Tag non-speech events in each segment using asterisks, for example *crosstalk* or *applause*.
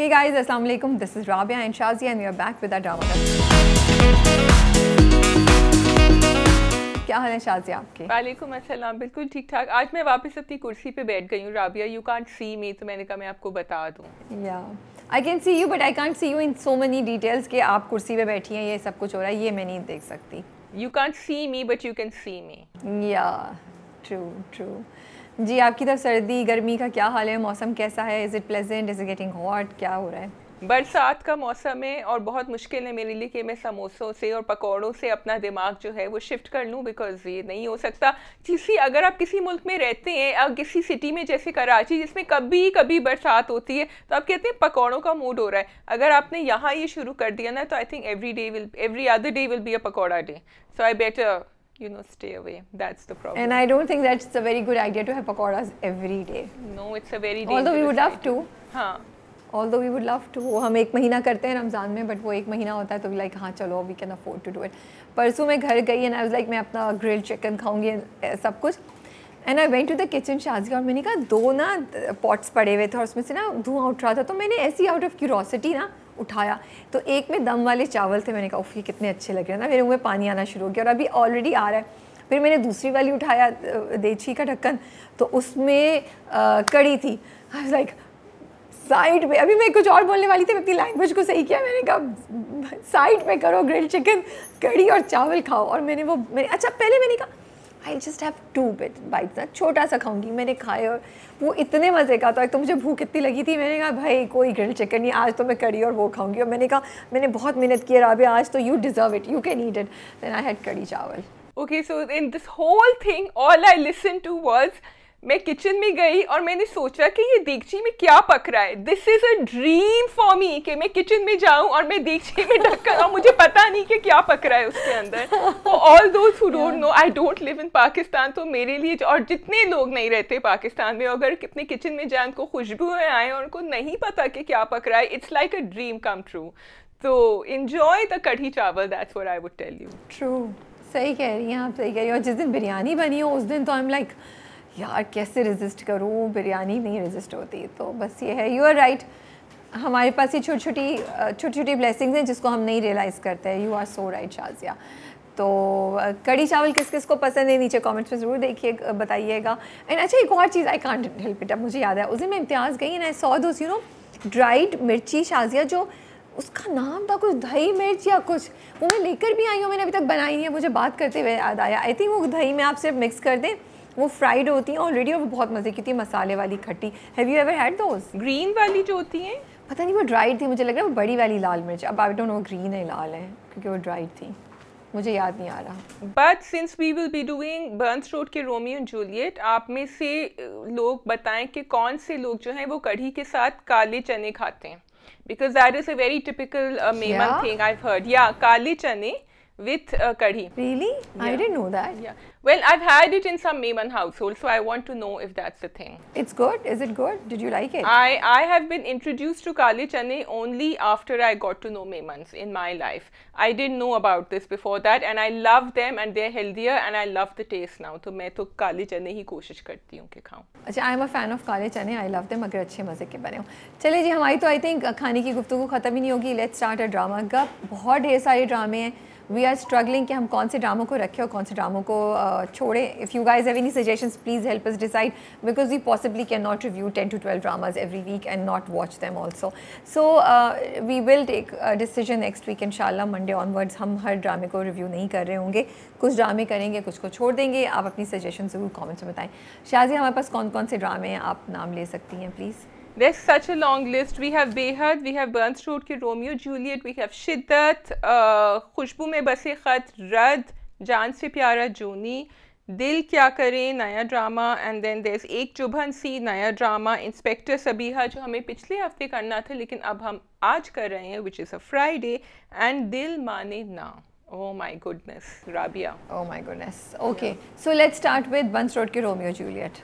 Hey guys, Assalamu alaikum. This is Rabia and Shazia and we are back with our drama. क्या हाल है शाजिया आपके वालेकुम अस्सलाम बिल्कुल ठीक ठाक आज मैं वापस अपनी कुर्सी पे बैठ गई हूँ Rabia you can't see me तो मैंने कहा मैं आपको बता दूँ या I can see you but I can't see you in so many details कि आप कुर्सी पे बैठी हैं ये सब कुछ हो रहा है ये मैं नहीं देख सकती you can't see me but you can see me yeah true true जी आपकी तरफ सर्दी गर्मी का क्या हाल है मौसम कैसा है is it pleasant is getting hot क्या हो रहा है बरसात का मौसम है और बहुत मुश्किल है मेरे लिए कि मैं समोसों से और पकौड़ों से अपना दिमाग जो है वो शिफ्ट कर लूँ बिकॉज ये नहीं हो सकता किसी अगर आप किसी मुल्क में रहते हैं या किसी सिटी में जैसे कराची जिसमें कभी कभी बरसात होती है तो आप कहते हैं पकौड़ों का मूड हो रहा है अगर आपने यहाँ ये शुरू कर दिया ना तो I think every day will every other day will be a pakora day so I better you know stay away that's the problem and i don't think that's a very good idea to have pakoras every day no it's a very although we would love idea. to हाँ although we would love to वो हम एक महीना करते हैं रमज़ान में but वो एक महीना होता है तो लाइक हाँ चलो we can afford to do it परसों मैं घर गई एंड आई वाज लाइक मैं अपना ग्रिल चिकन खाऊंगी eh, सब कुछ and I went to the kitchen Shazi और मैंने कहा दो ना पॉट्स eh, पड़े हुए थे और उसमें से ना धुआं उठ रहा था तो मैंने ऐसी आउट ऑफ क्यूरोसिटी ना उठाया तो एक में दम वाले चावल थे मैंने कहा उफ ये कितने अच्छे लग रहे हैं ना मेरे मुँह में पानी आना शुरू हो गया और अभी ऑलरेडी आ रहा है फिर मैंने दूसरी वाली उठाया देची का ढक्कन तो उसमें कड़ी थी लाइक साइड में अभी मैं कुछ और बोलने वाली थी अपनी लैंग्वेज को सही किया मैंने कहा साइड में करो ग्रिल्ड चिकन कड़ी और चावल खाओ और मैंने वो मैंने अच्छा पहले मैंने कहा I just have to bit bite ना छोटा सा खाऊंगी मैंने खाए और वो इतने मज़े का था तो मुझे भूख इतनी लगी थी मैंने कहा भाई कोई ग्रिल चिकन नहीं आज तो मैं कड़ी और वो खाऊंगी और मैंने कहा मैंने बहुत मेहनत की राबे आज तो you deserve it you can eat it then I had kadhi chawal okay so in this whole thing all I listen to words मैं किचन में गई और मैंने सोचा कि ये देखची में क्या पक रहा है this is a dream for me कि मैं किचन में जाऊं और मैं देखची में कर और मुझे पता नहीं कि क्या पक रहा है उसके अंदर although don't know I don't live in Pakistan तो मेरे लिए और जितने लोग नहीं रहते पाकिस्तान में अगर अपने किचन में जाए उनको खुशबुएँ आए और उनको नहीं पता कि क्या पक रहा है it's like a dream come true तो enjoy the kadhi chawal that's what I would tell you true सही कह रही हैं आप सही कह रही हैं और जिस दिन बिरयानी बनी हो उस दिन तो आई एम लाइक like, यार कैसे रेजिस्ट करूँ बिरयानी नहीं रेजिस्ट होती तो बस ये है यू आर राइट हमारे पास ये छोटी छोटी छोटी छोटी ब्लेसिंग्स हैं जिसको हम नहीं रियलाइज़ करते हैं you are so right Shazia तो कड़ी चावल किस किस को पसंद है नीचे कमेंट्स में ज़रूर देखिए बताइएगा एंड अच्छा एक और चीज़ आई कॉन्ट हेल्प इट अब मुझे याद है उस दिन मैं इम्तियाज़ गई एंड आई सॉ दो यू नो ड्राइड मिर्ची शाजिया जो उसका नाम था कुछ दही मिर्च या कुछ वो मैं लेकर भी आई हूँ मैंने अभी तक बनाई नहीं है मुझे बात करते हुए याद आया आई थिंक वो दही में आप सिर्फ मिक्स कर दें वो फ्राइड होती हैं ऑलरेडी और वो बहुत मज़े की होती है मसाले वाली खट्टी have you ever had those green वाली जो होती हैं पता नहीं वो ड्राइड थी मुझे लग रहा है वो बड़ी वाली लाल मिर्च अब आई डोंट नो ग्रीन है लाल है क्योंकि वो ड्राइड थी मुझे याद नहीं आ रहा but since we will be doing Burns Road के रोमियो एंड जूलियट आप में से लोग बताएं कि कौन से लोग जो हैं वो कढ़ी के साथ काले चने खाते हैं because that is a very typical Memon thing I heard yeah kale chane with kadhi really I Yeah. No that know Well, I've had it in some Maiman household, so I want to know if that's the thing. It's good. Is it good? Did you like it? I, I have been introduced to Kali Chane only after I got to know Maimans in my life. I didn't know about this before that, and I love them, and they're healthier, and I love the taste now. So मैं तो Kali Chane ही कोशिश करती हूँ कि खाऊं। अच्छा, I'm a fan of Kali Chane. I love them. अगर अच्छे मज़े के बने हों। चले जी, हमारी तो I think खाने की गुफ्तु ख़त्म ही नहीं होगी. Let's start a drama. गप बहुत ढेर सारे ड्रामे हैं. वी आर स्ट्रगलिंग कि हम कौन से ड्रामों को रखें और कौन से ड्रामों को छोड़ें if you guys have any suggestions please help us decide because we possibly can not review ten to twelve dramas every week and not watch them also so we will take decision next week in Monday onwards हम हर ड्रामे को review नहीं कर रहे होंगे कुछ ड्रामे करेंगे कुछ को छोड़ देंगे आप अपनी सजेशन ज़रूर कॉमेंट्स में बताएं शाजी हमारे पास कौन कौन से ड्रामे हैं आप नाम ले सकती हैं please There's such a long list. We have Behad, we have Burns Road ki Romeo Juliet, we have Shiddat, uh, Khushbu में Basi Khat, Rad, Jaan Se Pyara Juni, Dil Kya Kare, Naya Drama, and then there's Ek Jubhan Si, Naya Drama, Inspector Sabiha, jo hume pichle hafte karna tha, lekin ab hum aaj kar rahe hain, which is a Friday, and Dil माने Na. Oh my goodness, Rabia. Oh my goodness. Okay, yeah. so let's start with Buns Road ke Romeo Juliet.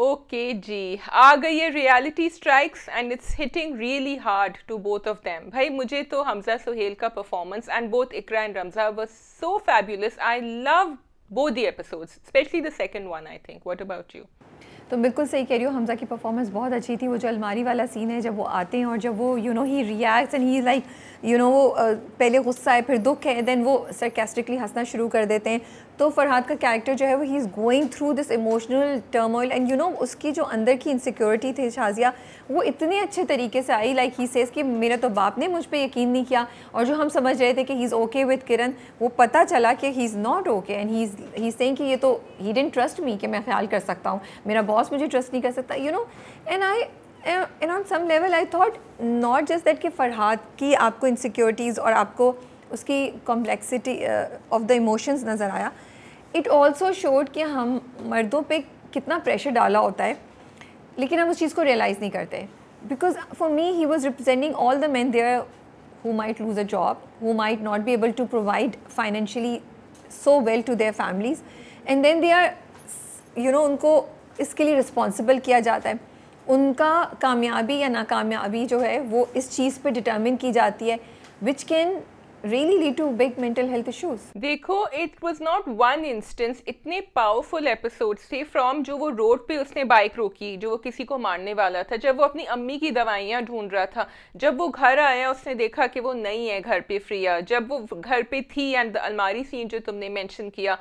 Okay जी आ गई है reality strikes and it's hitting really hard to both of them भाई मुझे तो हमजा सुहेल का performance and both Iqra and Ramsha was so fabulous I love both the episodes specially the second one I think what about you तो बिल्कुल सही कह रही हो हमजा की परफॉर्मेंस बहुत अच्छी थी वो जो अलमारी वाला सीन है जब वो आते हैं और जब वो you know he reacts and he like you know वो पहले गुस्सा है फिर दुख है देन वो सरकेस्टिकली हंसना शुरू कर देते हैं तो फरहाद का कैरेक्टर जो है वो he is going through this emotional turmoil and you know उसकी जो अंदर की इनसिक्योरिटी थी शाजिया वो इतने अच्छे तरीके से आई लाइक ही सेस कि मेरा तो बाप ने मुझ पर यकीन नहीं किया और जो हम समझ रहे थे कि he is okay with Kiran वो पता चला कि he is not okay and he is he saying कि ये तो ही डेंट ट्रस्ट मी कि मैं ख्याल कर सकता हूँ मेरा बॉस मुझे ट्रस्ट नहीं कर सकता you know and I and on some level I thought not just that कि फरहाद की आपको इनसिक्योरिटीज़ और आपको उसकी कॉम्प्लेक्सिटी ऑफ द इमोशंस नज़र आया इट ऑल्सो शोड कि हम मर्दों पे कितना प्रेशर डाला होता है लेकिन हम उस चीज़ को रियलाइज़ नहीं करते because for me he was representing all the man there who might lose a job who might not be able to provide financially so well to their families and then they are you know उनको इसके लिए responsible किया जाता है उनका कामयाबी या नाकामयाबी जो है वो इस चीज़ पे डिटर्मिन की जाती है which can really lead to big mental health issues. देखो it was not one instance इतने powerful episodes थे from जो वो रोड पे उसने बाइक रोकी जो वो किसी को मारने वाला था जब वो अपनी अम्मी की दवाइयां ढूंढ रहा था जब वो घर आया उसने देखा कि वो नहीं है घर पे फ्रिया जब वो घर पे थी एंड अलमारी सीन जो तुमने मेंशन किया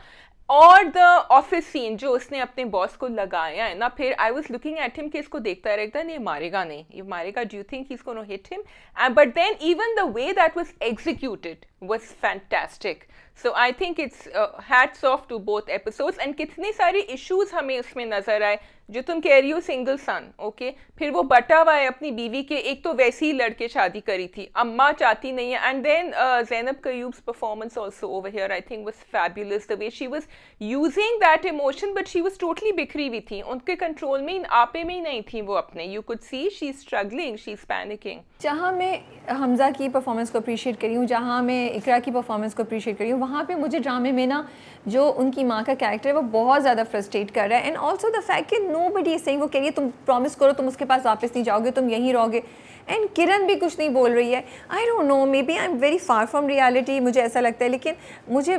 और द ऑफिस सीन जो उसने अपने बॉस को लगाया है ना फिर I was looking at him कि इसको देखता रहेगा नहीं मारेगा नहीं ये मारेगा डू थिंक ही इसको no hit him but then even the way that was executed was fantastic so I think it's hats off to both episodes and कितने सारी इश्यूज हमें उसमें नजर आए जो तुम कह रही हो सिंगल सन ओके फिर वो बटा हुआ है अपनी बीवी के एक तो वैसे ही लड़के शादी करी थी अम्मा चाहती नहीं है एंड देन जैनब कयूब्स performance also over here I think was fabulous the way she was using that emotion but she was totally बिखरी हुई थी उनके कंट्रोल में इन आपे में ही नहीं थी वो अपने you could see she struggling she is panicking जहाँ मैं हमजा की परफॉर्मेंस को अप्रिशिएट करी हूँ जहाँ मैं इकरा की परफॉर्मेंस को अप्रिशिएट करी हूँ वहाँ पर मुझे ड्रामे में ना जो उनकी माँ का कैरेक्टर है वो बहुत ज़्यादा फ्रस्ट्रेट कर रहा है एंड ऑल्सो द फैक्ट कि नो बडी इज सेइंग वो कह रही है तुम प्रॉमिस करो तुम उसके पास वापस नहीं जाओगे तुम यहीं रहोगे एंड किरण भी कुछ नहीं बोल रही है I don't know maybe I am very far from reality मुझे ऐसा लगता है लेकिन मुझे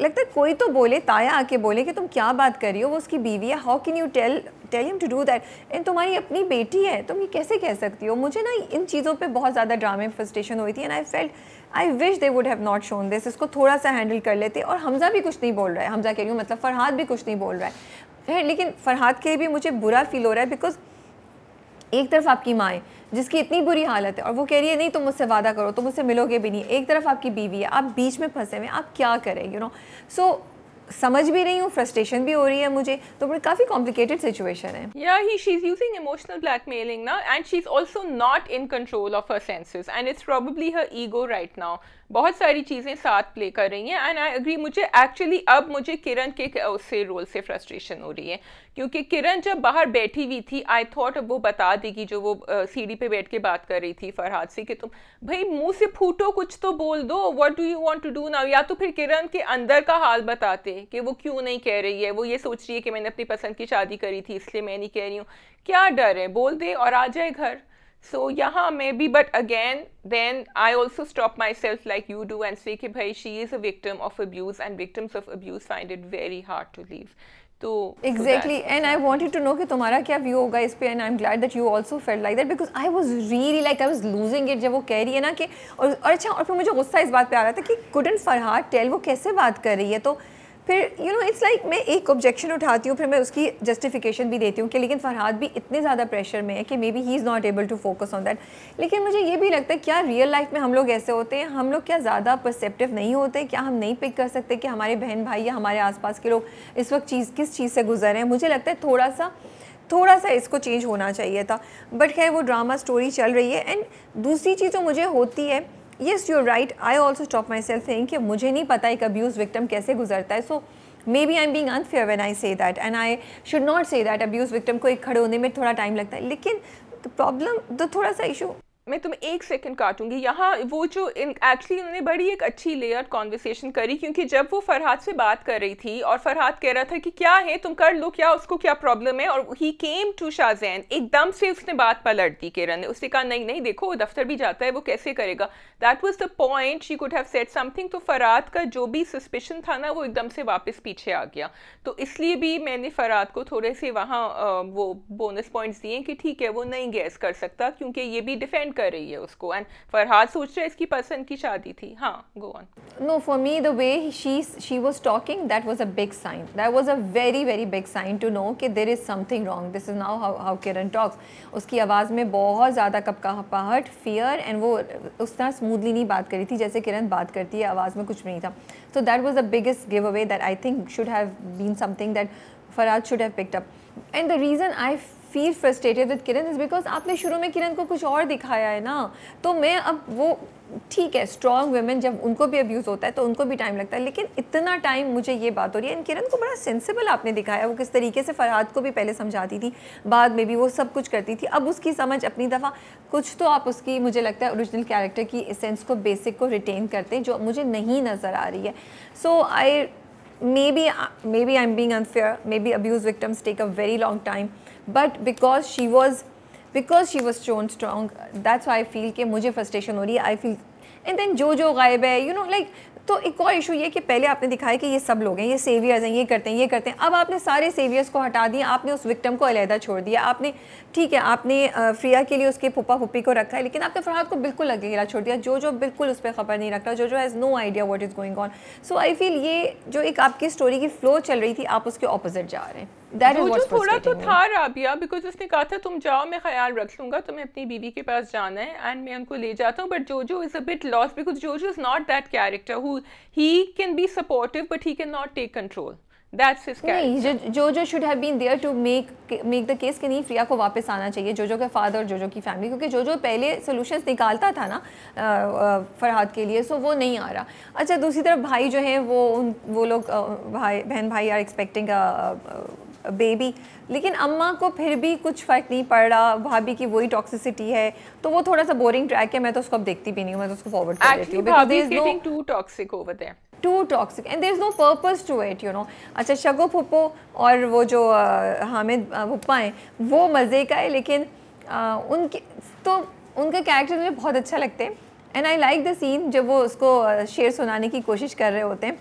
लगता है कोई तो बोले ताया आके बोले कि तुम क्या बात कर रही हो वो उसकी बीवी है how can you tell tell him to do that and तुम्हारी अपनी बेटी है तुम ये कैसे कह सकती हो मुझे ना इन चीज़ों पर बहुत ज़्यादा ड्रामे फ्रस्ट्रेशन हुई थी and I felt I wish they would have not shown this इसको थोड़ा सा हैंडल कर लेते और हमज़ा भी कुछ नहीं बोल रहा है हमज़ा कह रही हूँ मतलब फरहाद भी कुछ नहीं बोल रहा है है लेकिन फरहाद के लिए भी मुझे बुरा फील हो रहा है बिकॉज एक तरफ आपकी माँ है जिसकी इतनी बुरी हालत है और वो कह रही है नहीं तुम मुझसे वादा करो तुम मुझसे मिलोगे भी नहीं एक तरफ आपकी बीवी है आप बीच में फंसे हुए आप क्या करें यू नो सो समझ भी रही हूँ फ्रस्ट्रेशन भी हो रही है मुझे तो बड़ी काफ़ी कॉम्प्लिकेटेड सिचुएशन है या he she is using emotional blackmailing ना and she is also not in control of her senses and it's probably her ego right now बहुत सारी चीज़ें साथ प्ले कर रही हैं एंड आई एग्री मुझे एक्चुअली अब मुझे किरण के उससे रोल से फ्रस्ट्रेशन हो रही है क्योंकि किरण जब बाहर बैठी हुई थी आई थॉट अब वो बता देगी जो वो सीढ़ी पे बैठ के बात कर रही थी फरहाद से कि तुम भाई मुंह से फूटो कुछ तो बोल दो what do you want to do now या तो फिर किरण के अंदर का हाल बताते कि वो क्यों नहीं कह रही है वो ये सोच रही है कि मैंने अपनी पसंद की शादी करी थी इसलिए मैं नहीं कह रही हूँ क्या डर है बोल दे और आ जाए घर so yeah maybe but again then i also stop myself like you do and say ki भाई she is a victim of abuse and victims of abuse find it very hard to leave तो exactly and I wanted to know कि तुम्हारा क्या view होगा इस पर and I am glad that you also feel like that because I was really like I was losing it जब वो कह रही है ना कि और, और अच्छा और फिर मुझे गुस्सा इस बात पर आ रहा था कि कुडन फरहार टेल वो कैसे बात कर रही है तो फिर यू नो इट्स लाइक मैं एक ऑब्जेक्शन उठाती हूँ फिर मैं उसकी जस्टिफिकेशन भी देती हूँ कि लेकिन फरहाद भी इतने ज़्यादा प्रेशर में है कि maybe he is not able to focus on that लेकिन मुझे ये भी लगता है क्या रियल लाइफ में हम लोग ऐसे होते हैं हम लोग क्या ज़्यादा परसेप्टिव नहीं होते क्या हम नहीं पिक कर सकते कि हमारे बहन भाई या हमारे आस के लोग इस वक्त चीज़ किस चीज़ से गुजर रहे हैं मुझे लगता है थोड़ा सा थोड़ा सा इसको चेंज होना चाहिए था बट खैर वो ड्रामा स्टोरी चल रही है एंड दूसरी चीज़ जो मुझे होती है yes you right I also stop myself thing कि मुझे नहीं पता एक अब्यूज़ विक्टम कैसे गुजरता है so maybe I am being unfair when I say that and I should not say that abuse victim को एक खड़े होने में थोड़ा टाइम लगता है लेकिन द प्रॉब्लम द थोड़ा सा इशू मैं तुम एक सेकंड काटूंगी यहाँ वो जो एक्चुअली उन्होंने बड़ी एक अच्छी लेयर कॉन्वर्सेशन करी क्योंकि जब वो फरहाद से बात कर रही थी और फरहाद कह रहा था कि क्या है तुम कर लो क्या उसको क्या प्रॉब्लम है और ही केम टू शाहजैन एकदम से उसने बात पलट दी किरण ने उसने कहा नहीं नहीं देखो वो दफ्तर भी जाता है वो कैसे करेगा that was the point she could have set something तो फरहाद का जो भी सस्पेशन था ना वो एकदम से वापस पीछे आ गया तो इसलिए भी मैंने फरहाद को थोड़े से वहाँ वो बोनस पॉइंट्स दिए कि ठीक है वो नहीं गैस कर सकता क्योंकि ये भी डिफेंड रिप्रेजेंट कर रही है उसको एंड फरहाद सोच रहा है इसकी पसंद की शादी थी हाँ go on no for me the way she she was talking that was a big sign that was a very very big sign to know कि there is something wrong this is now how how Kiran talks उसकी आवाज़ में बहुत ज़्यादा कपकाहपाहट fear and वो उस तरह smoothly नहीं बात करी थी जैसे किरण बात करती है आवाज़ में कुछ नहीं था so that was the biggest give away that I think should have been something that Faraz should have picked up and the reason I feel frustrated with Kiran is because आपने शुरू में किरण को कुछ और दिखाया है ना तो मैं अब वो ठीक है स्ट्रॉन्ग वेमेन जब उनको भी अब्यूज़ होता है तो उनको भी टाइम लगता है लेकिन इतना टाइम मुझे ये बात हो रही है एंड किरण को बड़ा सेंसिबल आपने दिखाया वो किस तरीके से फरहाद को भी पहले समझाती थी बाद में भी वो सब कुछ करती थी अब उसकी समझ अपनी दफ़ा कुछ तो आप उसकी मुझे लगता है ओरिजिनल कैरेक्टर की सेंस को बेसिक को रिटेन करते हैं जो मुझे नहीं नज़र आ रही है so I may maybe I am being unfair maybe abuse victims take a very long time but because she was because she was so strong that's I feel कि मुझे फ्रस्ट्रेशन हो रही है I feel and then जो जो गायब है you know like तो एक और इशू ये कि पहले आपने दिखाया कि ये सब लोग हैं ये सेवियर्स हैं ये करते हैं ये करते हैं अब आपने सारे सेवियर्स को हटा दिए आपने उस विक्टम को अलहदा छोड़ दिया आपने ठीक है आपने फ्रिया के लिए उसके पुप्पा पुप्पी को रखा है लेकिन आपने फरहाद को बिल्कुल अकेला छोड़ दिया जो जो बिल्कुल उस पर खबर नहीं रख रहा जो Jojo has no idea what is going on so I feel ये जो एक आपकी स्टोरी की फ्लो चल रही थी आप उसके अपोजिट जा रहे हैं That वो जो थोड़ा तो था राबिया बिकॉज उसने कहा था तुम जाओ मैं ख्याल रख लूंगा तुम्हें अपनी बीवी के पास जाना है एंड मैं उनको ले जाता हूँ but Jojo is a bit loss because Jojo is not that character who he can be supportive but he can not take control that's his character Jojo should have been there to make make the case कि नहीं Freya को वापस आना चाहिए जोजो के father और जोजो की फैमिली क्योंकि जोजो पहले सोल्यूशंस निकालता था ना फरहाद के लिए सो वो नहीं आ रहा अच्छा दूसरी तरफ भाई जो है वो उन वो लोग भाई बहन भाई आर एक्सपेक्टिंग बेबी लेकिन अम्मा को फिर भी कुछ फ़र्क नहीं पड़ रहा भाभी की वही टॉक्सिसिटी है तो वो थोड़ा सा बोरिंग ट्रैक है मैं तो उसको अब देखती भी नहीं हूँ मैं तो उसको फॉरवर्ड कर देती हूँ too toxic and there is no purpose to it you know अच्छा शगो फुप्पो और वो जो आ, हामिद पप्पा हैं वो मज़े का है लेकिन उनके तो उनका कैरेक्टर मुझे बहुत अच्छा लगता है and I like the scene जब वो उसको शेर सुनाने की कोशिश कर रहे होते हैं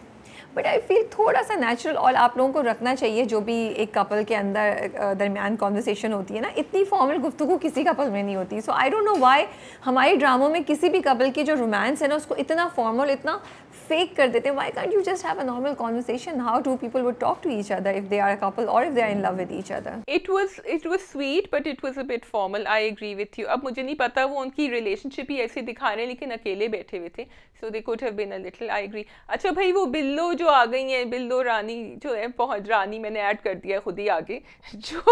बट आई फील थोड़ा सा नेचुरल और आप लोगों को रखना चाहिए जो भी एक कपल के अंदर दरमियान कॉन्वर्सेशन होती है ना इतनी फॉर्मल गुफ्तु किसी कपल में नहीं होती so I don't know why हमारे ड्रामों में किसी भी कपल की जो रोमांस है ना उसको इतना फॉर्मल इतना फेक कर देते हैं why can't you just have a normal conversation how two people would talk to each other if they are couple और if they are in love with each other it was it was sweet but it was a bit formal I agree with you अब मुझे नहीं पता वो उनकी relationship ही ऐसे दिखा रहे हैं लेकिन अकेले बैठे हुए थे so they could have been a little I agree अच्छा भाई वो बिल्लो जो आ गई हैं बिल्लो रानी जो है पहुंच रानी मैंने ऐड कर दिया खुद ही आगे *laughs* जो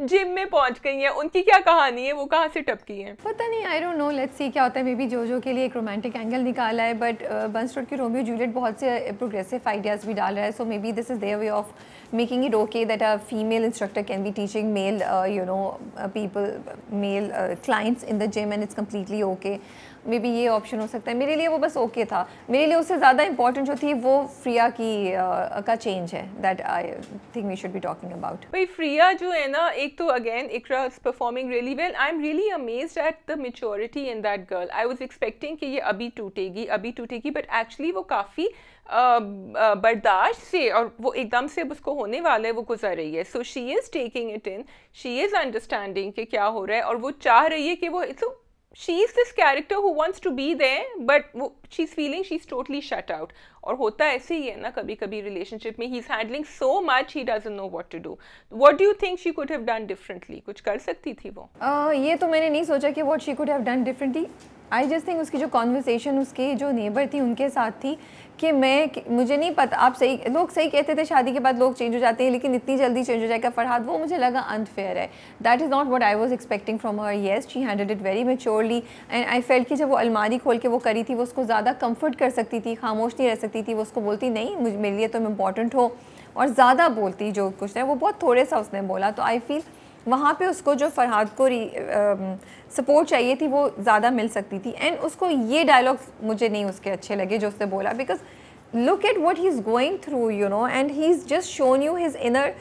जिम में पहुंच गई हैं उनकी क्या कहानी है वो कहाँ से टपकी है पता नहीं I don't know let's see क्या होता है मे बी जोजो के लिए एक रोमांटिक एंगल निकाला है बट बंस रोड के रोमियो जूलियट बहुत से प्रोग्रेसिव uh, आइडियाज़ भी डाल रहा है so maybe this is their way of making it okay that a female instructor can be teaching male you know people male clients in the gym and it's completely okay maybe ये option हो सकता है मेरे लिए वो बस okay okay था मेरे लिए उससे ज़्यादा इंपॉर्टेंट जो थी वो फ्रिया की uh, का चेंज है that I think we should be talking about भाई फ्रिया जो है ना एक तो अगेन एक performing really well I am really amaze at the maturity in that girl I was expecting कि ये अभी टूटेगी अभी टूटेगी बट एक्चुअली वो काफ़ी बर्दाश्त से और वो एकदम से उसको होने वाला है वो गुजर रही है so she is taking it in she is understanding कि क्या हो रहा है और वो चाह रही है कि वो तो she is this character who wants to be there but वो she is feeling she is totally shut out और होता ऐसे ही है ना कभी कभी रिलेशनशिप में he is handling so much he doesn't know what to do what do you think she could have done differently कुछ कर सकती थी वो uh, ये तो मैंने नहीं सोचा कि what she could have done differently I just think उसकी जो कॉन्वर्सेशन उसकी जो नेबर थी उनके साथ थी कि मैं मुझे नहीं पता आप सही लोग सही कहते थे शादी के बाद लोग चेंज हो जाते हैं लेकिन इतनी जल्दी चेंज हो जाएगा फरहाद वो मुझे लगा अनफेयर है that is not what I was expecting from her yes she handle it very maturely and I feel कि जब वो अलमारी खोल के वो करी थी वो उसको ज़्यादा कम्फर्ट कर सकती थी खामोश नहीं रह सकती थी वो उसको बोलती नहीं मुझे मेरे लिए तुम तो इम्पॉर्टेंट हो और ज़्यादा बोलती जो कुछ है वो बहुत थोड़े सा उसने बोला तो आई फील वहाँ पे उसको जो फरहाद को सपोर्ट चाहिए थी वो ज़्यादा मिल सकती थी एंड उसको ये डायलॉग मुझे नहीं उसके अच्छे लगे जो उसने बोला because look at what he is going through you know and he is just shown you his inner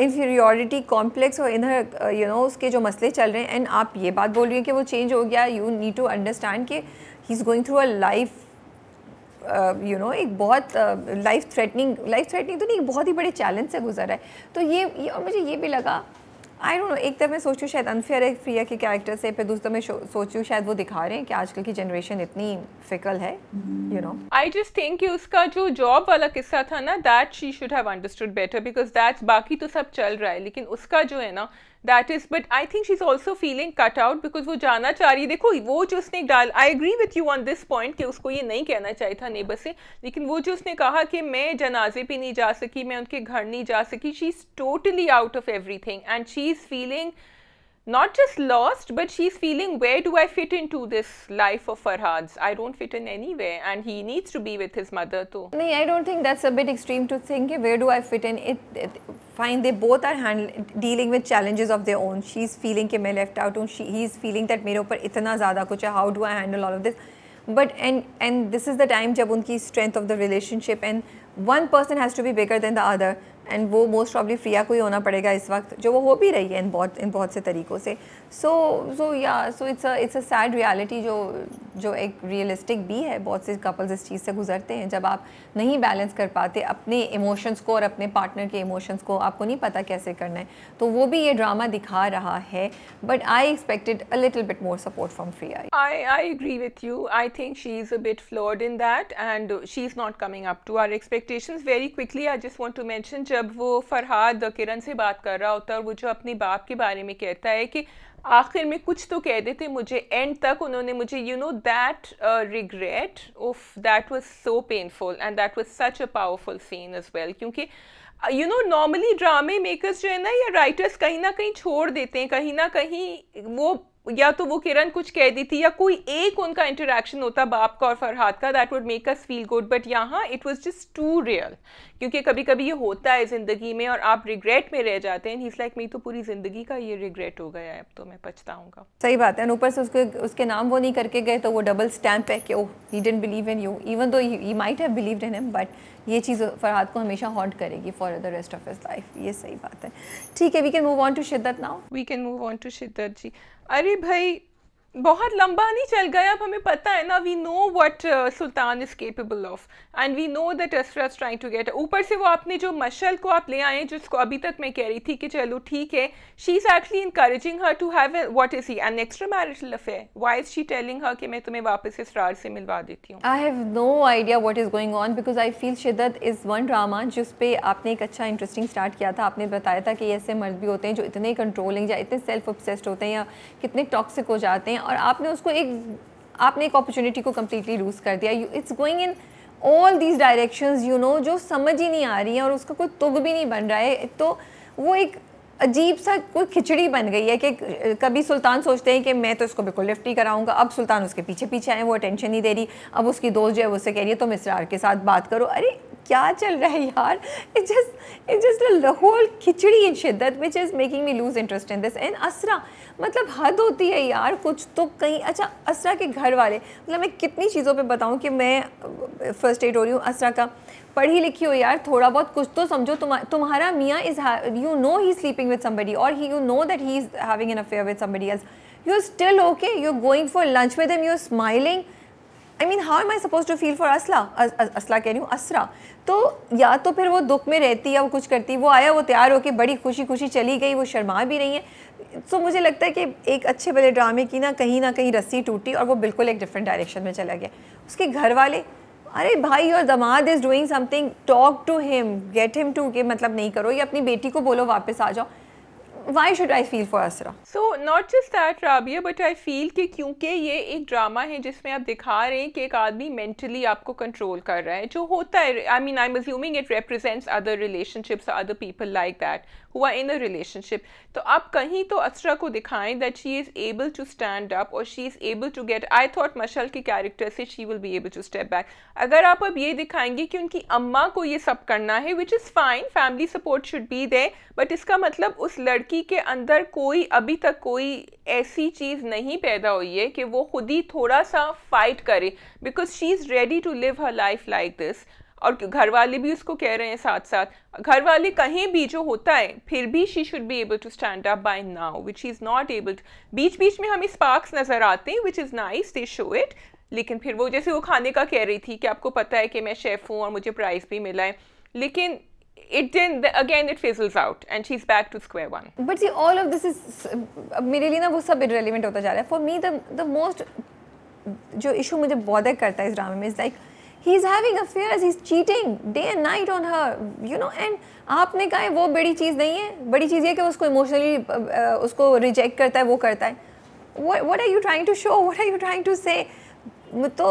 inferiority complex और इनर यू नो उसके जो मसले चल रहे हैं एंड आप ये बात बोल रही हैं कि वो चेंज हो गया यू नीड टू अंडरस्टैंड कि he is going through a life you know एक बहुत लाइफ थ्रेटनिंग लाइफ थ्रेटनिंग तो नहीं बहुत ही बड़े चैलेंज से गुजर है तो ये, ये और मुझे ये भी लगा आई डोंट नो एक तरफ मैं सोचूँ शायद अनफेयर है फ्रिया के कैरेक्टर से पर दूसरा तरफ मैं सोचूँ शायद वो दिखा रहे हैं कि आजकल की जनरेशन इतनी फिकल है you know I just think कि उसका जो जॉब वाला किस्सा था ना that she should have understood better because that's बाकी तो सब चल रहा है लेकिन उसका जो है ना that is but I think she is also feeling cut out because वो जाना चाह रही है देखो वो जो उसने डाल I agree with you on this point कि उसको ये नहीं कहना चाहिए था नेबर से लेकिन वो जो उसने कहा कि मैं जनाजे पर नहीं जा सकी मैं उनके घर नहीं जा सकी she is totally out of everything and she is feeling not just lost, but she's feeling where do I fit into this life of Farhad's? I don't fit in anywhere, and he needs to be with his mother too. No, I don't think that's a bit extreme to think. Where do I fit in? It, it fine. They both are handle, dealing with challenges of their own. She's feeling that I'm left out, and he's feeling that मेरे ऊपर itna zada kuch hai. How do I handle all of this? But and and this is the time jab unki strength of the relationship and one person has to be bigger than the other. And वो most probably Freya को ही होना पड़ेगा इस वक्त जो वो हो भी रही है इन बहुत इन बहुत से तरीक़ों से so so yeah so it's it's a sad reality जो जो एक रियलिस्टिक भी है बहुत से कपल्स इस चीज़ से गुजरते हैं जब आप नहीं बैलेंस कर पाते अपने इमोशंस को और अपने पार्टनर के इमोशंस को आपको नहीं पता कैसे करना है तो वो भी ये ड्रामा दिखा रहा है but I expected a little bit more support from Fariya I I agree with you I think she is a bit flawed in that and she is not coming up to our expectation very quickly I just want to mention जब वो फरहाद किरण से बात कर रहा होता है और वो जो अपने बाप के बारे में कहता है कि आखिर में कुछ तो कह देते मुझे एंड तक उन्होंने मुझे you know that regret of that was so painful and that was such a powerful scene as well क्योंकि यू नो नॉर्मली ड्रामे मेकर्स जो है ना या राइटर्स कहीं ना कहीं छोड़ देते हैं कहीं ना कहीं वो या तो वो किरण कुछ कह देती या कोई एक उनका इंटरेक्शन होता बाप का और फरहाद का that would make us feel good but यहाँ it was just too real क्योंकि कभी कभी ये होता है ज़िंदगी में और आप रिग्रेट में रह जाते हैं इस लाइक मेरी तो पूरी ज़िंदगी का ये रिग्रेट हो गया है अब तो मैं पछताऊँगा सही बात है एंड ऊपर से उसके उसके नाम वो नहीं करके गए तो वो डबल स्टैम्प है कि oh he don't believe in you even though he might have believe in him but ये चीज़ फरहाद को हमेशा हॉन्ट करेगी for the rest of his life ये सही बात है ठीक है we can move on to Shiddat now we can move on to Shiddat ji अरे भाई बहुत लंबा नहीं चल गया अब हमें पता है ना we know what Sultan is capable of and we know that Asra is trying to get ऊपर से वो आपने जो मशल को आप ले आए जिसको अभी तक मैं कह रही थी कि चलो ठीक है she is actually encouraging her to have what is he an extra marital affair why is she telling her कि मैं तुम्हें वापस इसरार से मिलवा देती हूँ I have no idea what is going on because I feel Shiddat is one drama जिस पे आपने एक अच्छा इंटरेस्टिंग स्टार्ट किया था आपने बताया था कि ऐसे मर्द भी होते हैं जो इतने कंट्रोलिंग या इतने सेल्फ ऑब्सेस्ड होते हैं या कितने टॉक्सिक हो जाते हैं हैं और आपने उसको एक आपने एक अपॉर्चुनिटी को कम्प्लीटली लूज़ कर दिया you it's going in all these directions you know जो समझ ही नहीं आ रही है और उसका कोई तुग भी नहीं बन रहा है तो वो एक अजीब सा कोई खिचड़ी बन गई है कि कभी सुल्तान सोचते हैं कि मैं तो इसको बिल्कुल लिफ्ट ही कराऊंगा अब सुल्तान उसके पीछे पीछे आए वो अटेंशन नहीं दे रही अब उसकी दोस्त जो है उससे कह रही है तुम तो इसरार के साथ बात करो अरे क्या चल रहा है यार it just it just whole khichdi in Shiddat which is making me lose interest in this and Asra मतलब हद होती है यार कुछ तो कहीं अच्छा असरा के घर वाले मतलब मैं कितनी चीज़ों पे बताऊँ कि मैं फर्स्ट एड हो रही हूँ असरा का पढ़ी लिखी हो यार थोड़ा बहुत कुछ तो समझो तुम तुम्हारा मियाँ is you know he sleeping with somebody और he you know that he is having an affair with somebody else you are still okay you are going for lunch with him you are smiling I mean how am I suppose to feel for Asra Asra कह रही हूँ असरा तो या तो फिर वो दुख में रहती या वो कुछ करती वो आया वो तैयार होकर बड़ी खुशी खुशी चली गई वो शर्मा भी रही है सो so, मुझे लगता है कि एक अच्छे भले ड्रामे की ना कहीं ना कहीं रस्सी टूटी और वो बिल्कुल एक डिफरेंट डायरेक्शन में चला गया उसके घर वाले अरे भाई और दमाद is doing something talk to him get him to के मतलब नहीं करो या अपनी बेटी को बोलो वापस आ जाओ why should I feel for Asra so not just that Rabia but I feel कि क्योंकि ये एक ड्रामा है जिसमें आप दिखा रहे हैं कि एक आदमी मेंटली आपको कंट्रोल कर रहा है जो होता है I mean I am assuming it represents other relationships other people like that हुआ इन अ रिलेशनशिप तो आप कहीं तो असरा को दिखाएं that she is able to stand up और she is able to get I thought Mashal के कैरेक्टर से she will be able to step back अगर आप अब ये दिखाएंगे कि उनकी अम्मा को ये सब करना है which is fine family support should be there but इसका मतलब उस लड़की के अंदर कोई अभी तक कोई ऐसी चीज़ नहीं पैदा हुई है कि वो खुद ही थोड़ा सा फाइट करे because she is ready to live her life like this और घर वाले भी उसको कह रहे हैं साथ साथ घर वाले कहीं भी जो होता है फिर भी she should be able to stand up by now which is not able बीच बीच में हमें स्पार्क्स नज़र आते हैं which is nice they show it लेकिन फिर वो जैसे वो खाने का कह रही थी कि आपको पता है कि मैं शेफ़ हूँ और मुझे प्राइज़ भी मिला है लेकिन it then again it fizzles out and she's back to square one but see all of this is mere liye na wo sab irrelevant hota ja raha hai for me the the most jo issue mujhe bother karta hai is drama में is like he's having affairs, he's cheating day and night on her, you know. And आपने कहा है वो बड़ी चीज़ नहीं है बड़ी चीज़ ये कि उसको इमोशनली उसको रिजेक्ट करता है वो करता है what are you trying to show what are you trying to say तो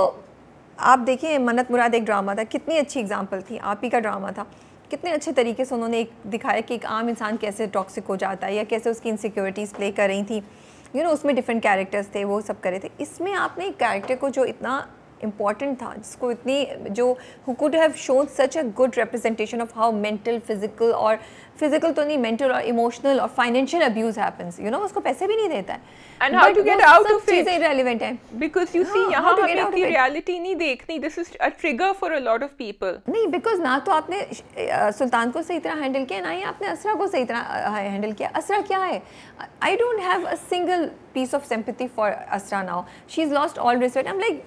आप देखिए मन्नत मुराद एक ड्रामा था कितनी अच्छी एग्जाम्पल थी आप ही का ड्रामा था कितने अच्छे तरीके से उन्होंने एक दिखाया कि एक आम इंसान कैसे टॉक्सिक हो जाता है या कैसे उसकी इनसिक्योरिटीज़ प्ले कर रही थी यू you नो know, उसमें डिफरेंट कैरेक्टर्स थे वो सब करे थे इसमें आपने एक कैरेक्टर को जो इतना इम्पॉर्टेंट था जिसको इतनी जो who could have shown such a good representation of how mental physical और फिजिकल तो नहीं मेंटल और इमोशनल और financial abuse happens you know उसको पैसे भी नहीं देता है and how to get out of चीजें रेलेवेंट हैं बिकॉज़ यू सी यहां हमें इतनी रियलिटी नहीं देखनी this is a trigger for a lot of people नहीं बिकॉज़ ना तो आपने सुल्तान को सही तरह हैंडल किया ना ही आपने असरा को सही तरह हैंडल हाँ, किया असरा क्या है I don't have a single piece of sympathy for Asra now she is lost all respect I am like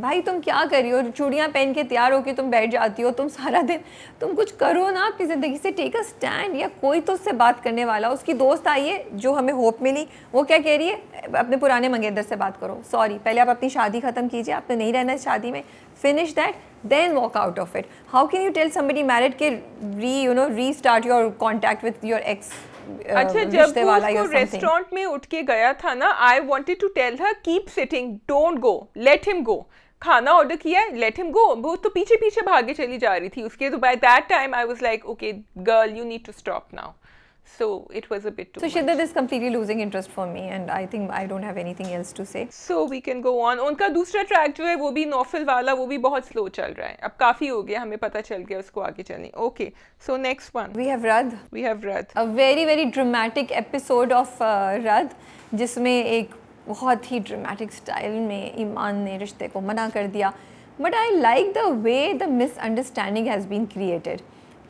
भाई तुम क्या कर रही हो चूड़ियाँ पहन के तैयार होकर तुम बैठ जाती हो तुम सारा दिन तुम कुछ करो ना अपनी ज़िंदगी से टेक अ स्टैंड या कोई तो उससे बात करने वाला उसकी दोस्त आई है जो हमें होप मिली वो क्या कह रही है अपने पुराने मंगेदर से बात करो सॉरी पहले आप अपनी शादी ख़त्म कीजिए आपने नहीं रहना है शादी में finish that then walk out of it how can you tell somebody married के re you know restart your contact with your ex अच्छा जब वो रेस्टोरेंट में उठ के गया था ना I wanted to tell her keep sitting don't go let him go खाना ऑर्डर किया है लेट हिम गो वो तो पीछे पीछे भागे चली जा रही थी उसके तो by that time I was like okay girl you need to stop now So it was a bit too. So Shiddad is completely losing interest for me, and I think I don't have anything else to say. So we can go on. उनका दूसरा track जो है वो भी नॉफिल वाला वो भी बहुत slow चल रहा है अब काफ़ी हो गया हमें पता चल गया उसको आगे चलने Okay, so next one. We have Rad. We have Rad. A very very dramatic episode of uh, Rad जिसमें एक बहुत ही ड्रामेटिक स्टाइल में ईमान ने रिश्ते को मना कर दिया but I like the way the misunderstanding has been created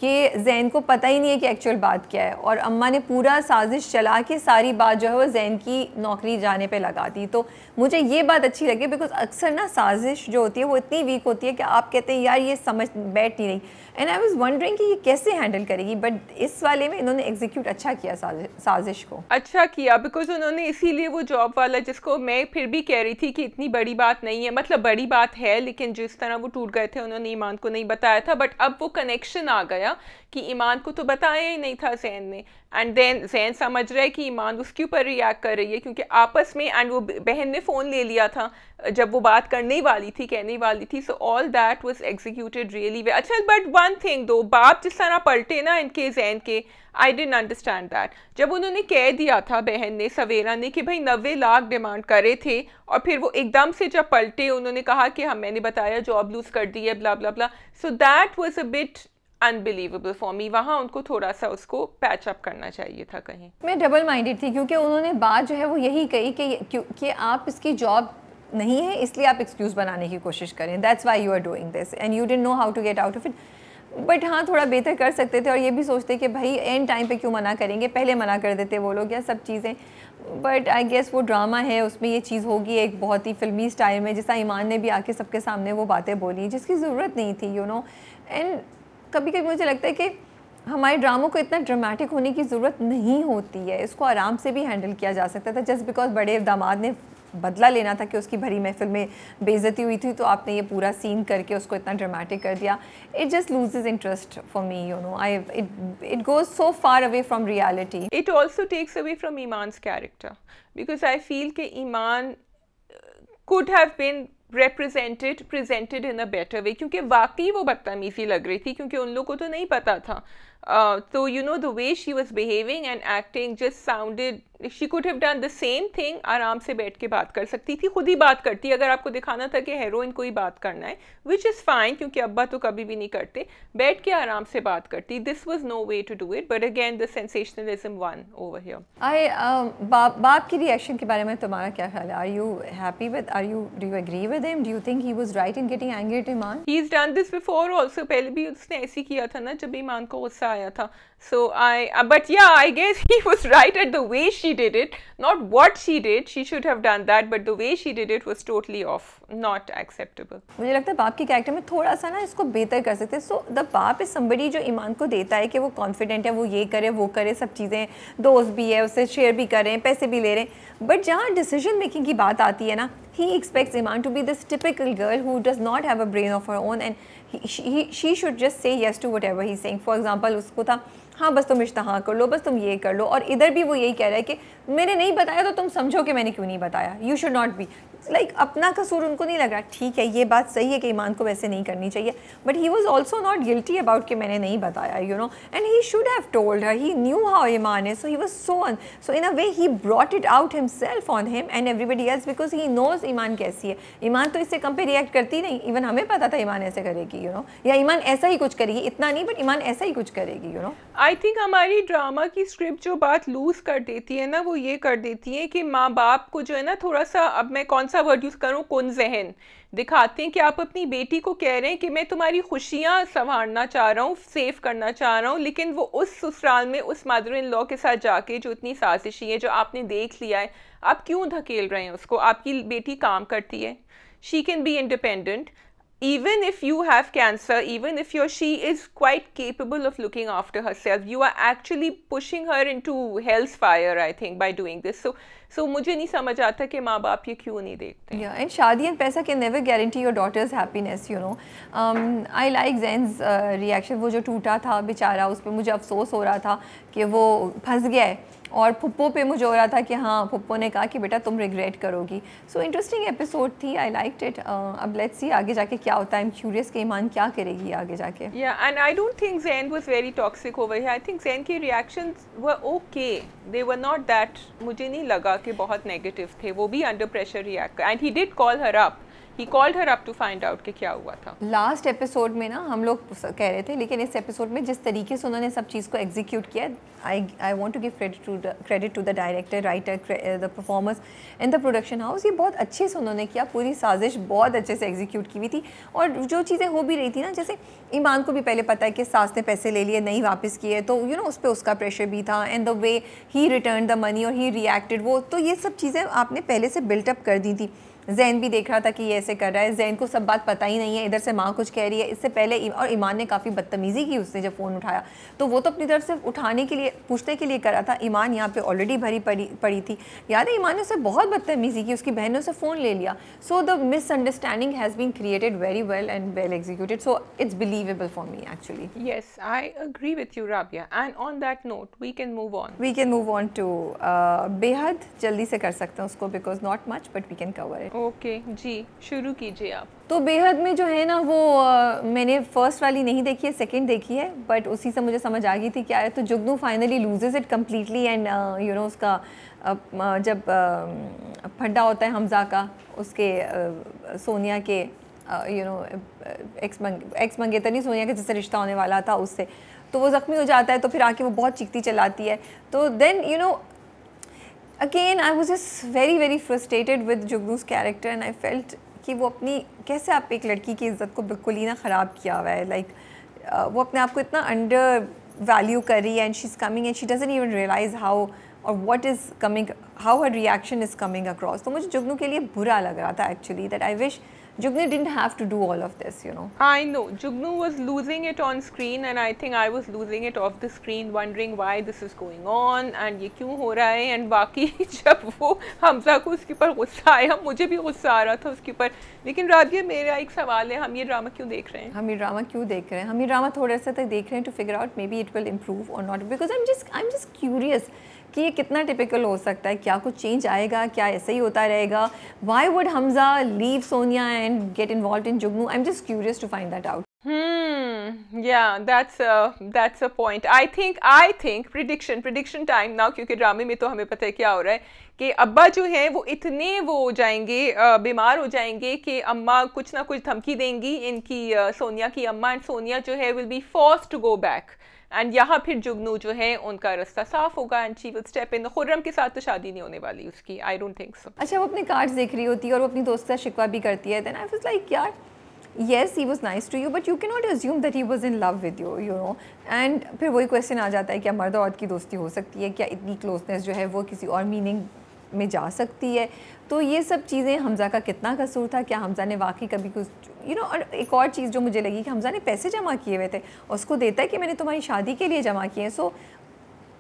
कि जैन को पता ही नहीं है कि एक्चुअल बात क्या है और अम्मा ने पूरा साजिश चला के सारी बात जो है वो जैन की नौकरी जाने पे लगा दी तो मुझे ये बात अच्छी लगी बिकॉज अक्सर ना साजिश जो होती है वो इतनी वीक होती है कि आप कहते हैं यार ये समझ बैठ ही रही एंड आई वाज वंडरिंग कि ये कैसे हैंडल करेगी बट इस वाले में इन्होंने एग्जीक्यूट अच्छा किया साजिश, साजिश को अच्छा किया बिकॉज उन्होंने इसीलिए वो जॉब वाला जिसको मैं फिर भी कह रही थी कि इतनी बड़ी बात नहीं है मतलब बड़ी बात है लेकिन जिस तरह वो टूट गए थे उन्होंने ईमान को नहीं बताया था बट अब वो कनेक्शन आ गया कि ईमान को तो बताया ही नहीं था जैन ने एंड देन जैन समझ रहा है कि ईमान उसके ऊपर रिएक्ट कर रही है क्योंकि आपस में एंड वो बहन ने फ़ोन ले लिया था जब वो बात करने वाली थी कहने वाली थी so all that was executed really way अच्छा बट वन थिंग दो बाप जिस तरह पलटे ना इनके जैन के आई डेंट अंडरस्टैंड दैट जब उन्होंने कह दिया था बहन ने सवेरा ने कि भाई नबे लाख डिमांड करे थे और फिर वो एकदम से जब पलटे उन्होंने कहा कि हम हाँ, मैंने बताया जॉब लूज़ कर दी है blah blah blah so that was a bit unbelievable for me वहाँ उनको थोड़ा सा उसको पैच अप करना चाहिए था कहीं मैं डबल माइंडेड थी क्योंकि उन्होंने बात जो है वो यही कही कि क्योंकि आप इसकी जॉब नहीं है इसलिए आप एक्सक्यूज़ बनाने की कोशिश करें that's why you are doing this and you don't know how to get out of it but हाँ थोड़ा बेहतर कर सकते थे और ये भी सोचते कि भाई एंड टाइम पे क्यों मना करेंगे पहले मना कर देते वो लोग या सब चीज़ें बट आई गेस वो ड्रामा है उसमें ये चीज़ होगी एक बहुत ही फिल्मी स्टाइल में जैसा ईमान ने भी आके सबके सामने वो बातें बोली जिसकी ज़रूरत नहीं थी यू नो एंड कभी कभी मुझे लगता है कि हमारे ड्रामों को इतना ड्रामेटिक होने की ज़रूरत नहीं होती है इसको आराम से भी हैंडल किया जा सकता था जस्ट बिकॉज बड़े दामाद ने बदला लेना था कि उसकी भरी महफिल में बेजती हुई थी तो आपने ये पूरा सीन करके उसको इतना ड्रामेटिक कर दिया it just loses interest for me you know I it goes so far away from reality it also takes away from Iman character because I feel के Iman could have been represented presented in a better way क्योंकि वाकई वो बदतमीज़ी लग रही थी क्योंकि उन लोगों को तो नहीं पता था Uh, so you know the way she was behaving and acting just sounded she could have done the same thing आराम से बैठ के बात कर सकती थी खुद ही बात करती अगर आपको दिखाना था कि हेरोइन को ही बात करना है विच इज़ फाइन क्योंकि अब्बा तो कभी भी नहीं करते बैठ के आराम से बात करती this was no way to do it but again the sensationalism one over here I बाप बाप की रिएक्शन के बारे में तुम्हारा क्या ख्याल है are you happy with are you do you agree with him do you think he was right in getting angry at Iman he is done this before also पहले भी उसने ऐसे किया था ना जब ईमान को गुस्सा आया था so I but yeah I guess he was right at the way she did it not what she did she should have done that but the way she did it was totally off not acceptable मुझे लगता है बाप के character में थोड़ा सा ना इसको बेहतर कर सकते हैं सो द बाप इज समबडी जो ईमान को देता है कि वो कॉन्फिडेंट है वो ये करे वो करे सब चीज़ें दोस्त भी है उसे शेयर भी करें पैसे भी ले रहे हैं बट जहाँ डिसीजन मेकिंग की बात आती है ना he expects Iman to be this typical girl who does not have a brain of her own and she should just say yes to whatever he सेंग फॉर एग्जाम्पल उसको था हाँ बस तुम इश्तहा कर लो बस तुम ये कर लो और इधर भी वो यही कह रहा है कि मैंने नहीं बताया तो तुम समझो कि मैंने क्यों नहीं बताया you should not be like like, अपना कसूर उनको नहीं लग रहा ठीक है ये बात सही है कि ईमान को वैसे नहीं करनी चाहिए but he was also not guilty about कि मैंने नहीं बताया you know and he should have told her he knew how Iman है so he was so un so in a way he brought it out self on him and everybody else because he knows Iman कैसी है ईमान तो इससे कम पे react करती नहीं even हमें पता था ईमान ऐसे करेगी यू नो या ईमान ऐसा ही कुछ करेगी इतना नहीं बट ईमान ऐसा ही कुछ करेगी यू नो आई थिंक हमारी ड्रामा की स्क्रिप्ट जो बात लूज कर देती है ना वो ये कर देती है कि माँ बाप को जो है ना थोड़ा सा अब मैं कौन सा वर्ड यूज़ करूँ कन जहन दिखाते हैं कि आप अपनी बेटी को कह रहे हैं कि मैं तुम्हारी खुशियाँ संवारना चाह रहा हूँ सेव करना चाह रहा हूँ लेकिन वो उस ससुराल में उस मदर इन लॉ के साथ जाके जो इतनी साजिशी है जो आपने देख लिया है आप क्यों धकेल रहे हैं उसको आपकी बेटी काम करती है she can be independent even if you have cancer, even if your she is quite capable of looking after herself, you are actually pushing her into hell's fire, I think, by doing this. So, so मुझे नहीं समझ आता कि माँबाप ये क्यों नहीं देखते yeah, and शादी and पैसा can never guarantee your daughter's happiness, you know. Um, I like Zen's uh, reaction, वो जो टूटा था बेचारा उसपे मुझे अफसोस हो रहा था कि वो फंस गया है और पुप्पो पे मुझे हो रहा था कि हाँ पुप्पो ने कहा कि बेटा तुम रिग्रेट करोगी सो इंटरेस्टिंग एपिसोड थी आई लाइक इट अब लेट्स सी आगे जाके क्या होता है एम क्यूरियस के ईमान क्या करेगी आगे जाके या and I don't think Zain was very toxic over here I think Zain के reactions were okay they were not that मुझे नहीं लगा कि बहुत नेगेटिव थे वो भी under pressure react and he did call her up he called her up to find out कि क्या हुआ था लास्ट एपिसोड में ना हम लोग कह रहे थे लेकिन इस एपिसोड में जिस तरीके से उन्होंने सब चीज़ को एग्जीक्यूट किया I I want to give credit to credit to the director writer the performers and the production house ये बहुत अच्छे से उन्होंने किया पूरी साजिश बहुत अच्छे से एग्जीक्यूट की हुई थी और जो चीज़ें हो भी रही थी ना जैसे ईमान को भी पहले पता है कि सास ने पैसे ले लिए नहीं वापस किए तो यू you नो know, उस पर उसका प्रेशर भी था and the way he return the money और ही रिएक्टेड वो तो ये सब चीज़ें आपने पहले से बिल्टअप कर दी थी जैन भी देख रहा था कि ये ऐसे कर रहा है जैन को सब बात पता ही नहीं है इधर से माँ कुछ कह रही है इससे पहले इम, और ईमान ने काफ़ी बदतमीज़ी की उसने जब फ़ोन उठाया तो वो तो अपनी तरफ से उठाने के लिए पूछने के लिए करा था ईमान यहाँ पे ऑलरेडी भरी पड़ी पड़ी थी याद है ईमान ने उसे बहुत बदतमीज़ी की उसकी बहनों से फ़ोन ले लिया so the misunderstanding has been created very well and well executed so it's believable for me actually yes I agree with you Rabia and on that note we can move on we can move on to बेहद जल्दी से कर सकते हैं उसको because not much but we can cover it okay जी शुरू कीजिए आप तो बेहद में जो है ना वो आ, मैंने फर्स्ट वाली नहीं देखी है सेकंड देखी है बट उसी से मुझे समझ आ गई थी क्या है तो Jugnu finally loses it completely and you know उसका आ, जब फड्डा होता है हमजा का उसके आ, सोनिया के यू नो एक्स मंग एक्स मंगेतर नहीं सोनिया का जिससे रिश्ता होने वाला था उससे तो वो ज़ख्मी हो जाता है तो फिर आके वो बहुत चीखती चलाती है तो then you know again I was just very very frustrated with Jugnu's character and I felt कि वो अपनी कैसे आप एक लड़की की इज़्ज़त को बिल्कुल ही ना ख़राब किया हुआ है लाइक वो अपने आप को इतना अंडर वैल्यू कर रही है and she is coming and she doesn't even realise how और what is coming how her reaction is coming across तो मुझे जुगनू के लिए बुरा लग रहा था actually that I wish Jugnu didn't have to do all of this, you know. I know. Jugnu was losing it on screen and I think I was losing it off the screen wondering why this is going on and ये क्यों हो रहा है and बाकी जब वो हमजा को उसके ऊपर गुस्सा आया मुझे भी गुस्सा आ रहा था उसके ऊपर लेकिन राधिया मेरा एक सवाल है हम ये ड्रामा क्यों देख रहे हैं हम ये ड्रामा क्यों देख रहे हैं हम ये ड्रामा थोड़े से तक देख रहे हैं to figure out maybe it will improve और not because I am just I am just curious कि ये कितना टिपिकल हो सकता है क्या कुछ चेंज आएगा क्या ऐसे ही होता रहेगा why would Hamza leave Sonia and get involve in Jugnu I am just curious to find that out Hmm. Yeah, that's a that's a point. I think I think prediction prediction time now क्योंकि ड्रामे में तो हमें पता है क्या हो रहा है कि अब्बा जो है वो इतने वो हो जाएंगे बीमार हो जाएंगे कि अम्मा कुछ ना कुछ धमकी देंगी इनकी सोनिया की अम्मा एंड सोनिया जो है will be force to go back and यहाँ फिर जुगनू जो है उनका रास्ता साफ होगा and she will step in Khurram के साथ तो शादी नहीं होने वाली उसकी आई डोंट थिंक सो अच्छा वो अपने कार्ड्स देख रही होती है और वो अपनी दोस्त का शिकवा भी करती है देन आई वाज लाइक यार yes he was nice to you but you can not assume that he was in love with you you know and फिर वही क्वेश्चन आ जाता है क्या मर्द औरत की दोस्ती हो सकती है क्या इतनी क्लोजनेस जो है वो किसी और मीनिंग में जा सकती है तो ये सब चीज़ें हमज़ा का कितना कसूर था क्या हमज़ा ने वाकई कभी कुछ यू नो और एक और चीज़ जो मुझे लगी कि हमजा ने पैसे जमा किए हुए थे उसको देता है कि मैंने तुम्हारी शादी के लिए जमा किए हैं so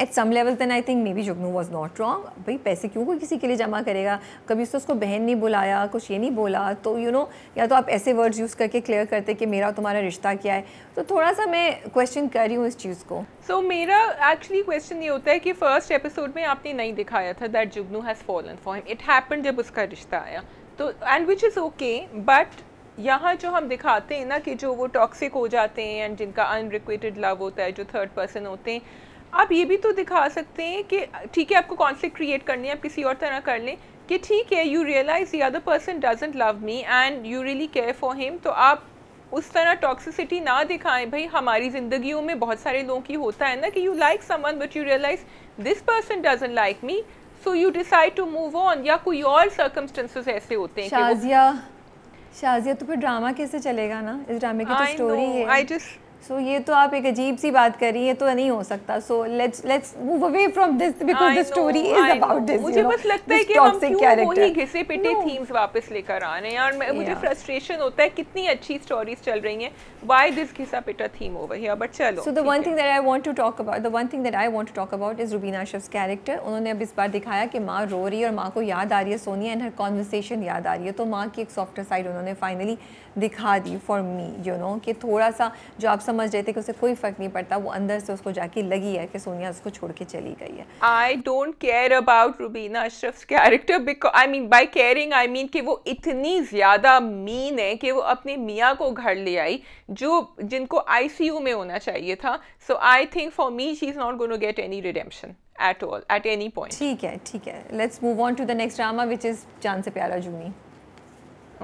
at some level then I think maybe Jugnu was not wrong भाई पैसे क्यों कोई किसी के लिए जमा करेगा कभी उसने उसको बहन नहीं बुलाया कुछ ये नहीं बोला तो यू you नो know, या तो आप ऐसे वर्ड्स यूज़ करके क्लियर करते कि मेरा तुम्हारा रिश्ता क्या है तो थोड़ा सा मैं क्वेश्चन कर रही हूँ इस चीज़ को सो so, मेरा एक्चुअली क्वेश्चन ये होता है कि फर्स्ट एपिसोड में आपने नहीं दिखाया था that Jugnu has fallen for him it happen जब उसका रिश्ता आया तो and which is okay but यहाँ जो हम दिखाते हैं ना कि जो वो टॉक्सिक हो जाते हैं एंड जिनका अनरिक्वेटेड लव होता है जो थर्ड पर्सन होते हैं आप ये भी तो दिखा सकते हैं कि ठीक है आपको कॉन्फ्लिक्ट क्रिएट करनी है आप किसी और तरह कर लें कि ठीक है you realise the other person doesn't love me and you really care for him तो आप उस तरह टॉक्सिसिटी ना दिखाएं भाई हमारी जिंदगी में बहुत सारे लोगों की होता है ना कि you like someone but you realise this person doesn't like me so you decide to move on या कोई और सर्कमस्टेंसेस ऐसे होते हैं शाजिया तो फिर ड्रामा कैसे चलेगा ना इस ड्रामे की तो स्टोरी है आई जस्ट सो ये तो आप एक अजीब सी बात कर रही है तो नहीं हो सकता so let's let's move away from this because the story is about this मुझे बस लगता है कि हम क्यों वही घिसे पिटे थीम्स वापस लेकर आ रहे हैं यार मुझे फ्रस्ट्रेशन होता है कितनी अच्छी स्टोरीज चल रही हैं व्हाई दिस घिसा पिटा थीम ओवर हियर बट चलो so the one thing that I want to talk about the one thing that I want to talk about is Rubina Ashraf's character उन्होंने अब इस बार दिखाया कि मां रो रही है और मां को याद आ रही है सोनिया एंड हर कन्वर्सेशन याद आ रही है तो मां की एक सॉफ्टर साइड उन्होंने फाइनली दिखा दी फॉर मी यू नो कि थोड़ा सा जो आप समझ रहे थे कि उसे कोई फ़र्क नहीं पड़ता वो अंदर से उसको जाके लगी है कि सोनिया उसको छोड़ के चली गई है I don't care about Rubina Ashraf character because I mean by caring I mean कि वो इतनी ज़्यादा मीन है कि वो अपने मियाँ को घर ले आई जो जिनको आई में होना चाहिए था so I think for me she is not gonna get any redemption at all at any point ठीक है ठीक है let's move on to the next drama which is जान से प्यारा Juni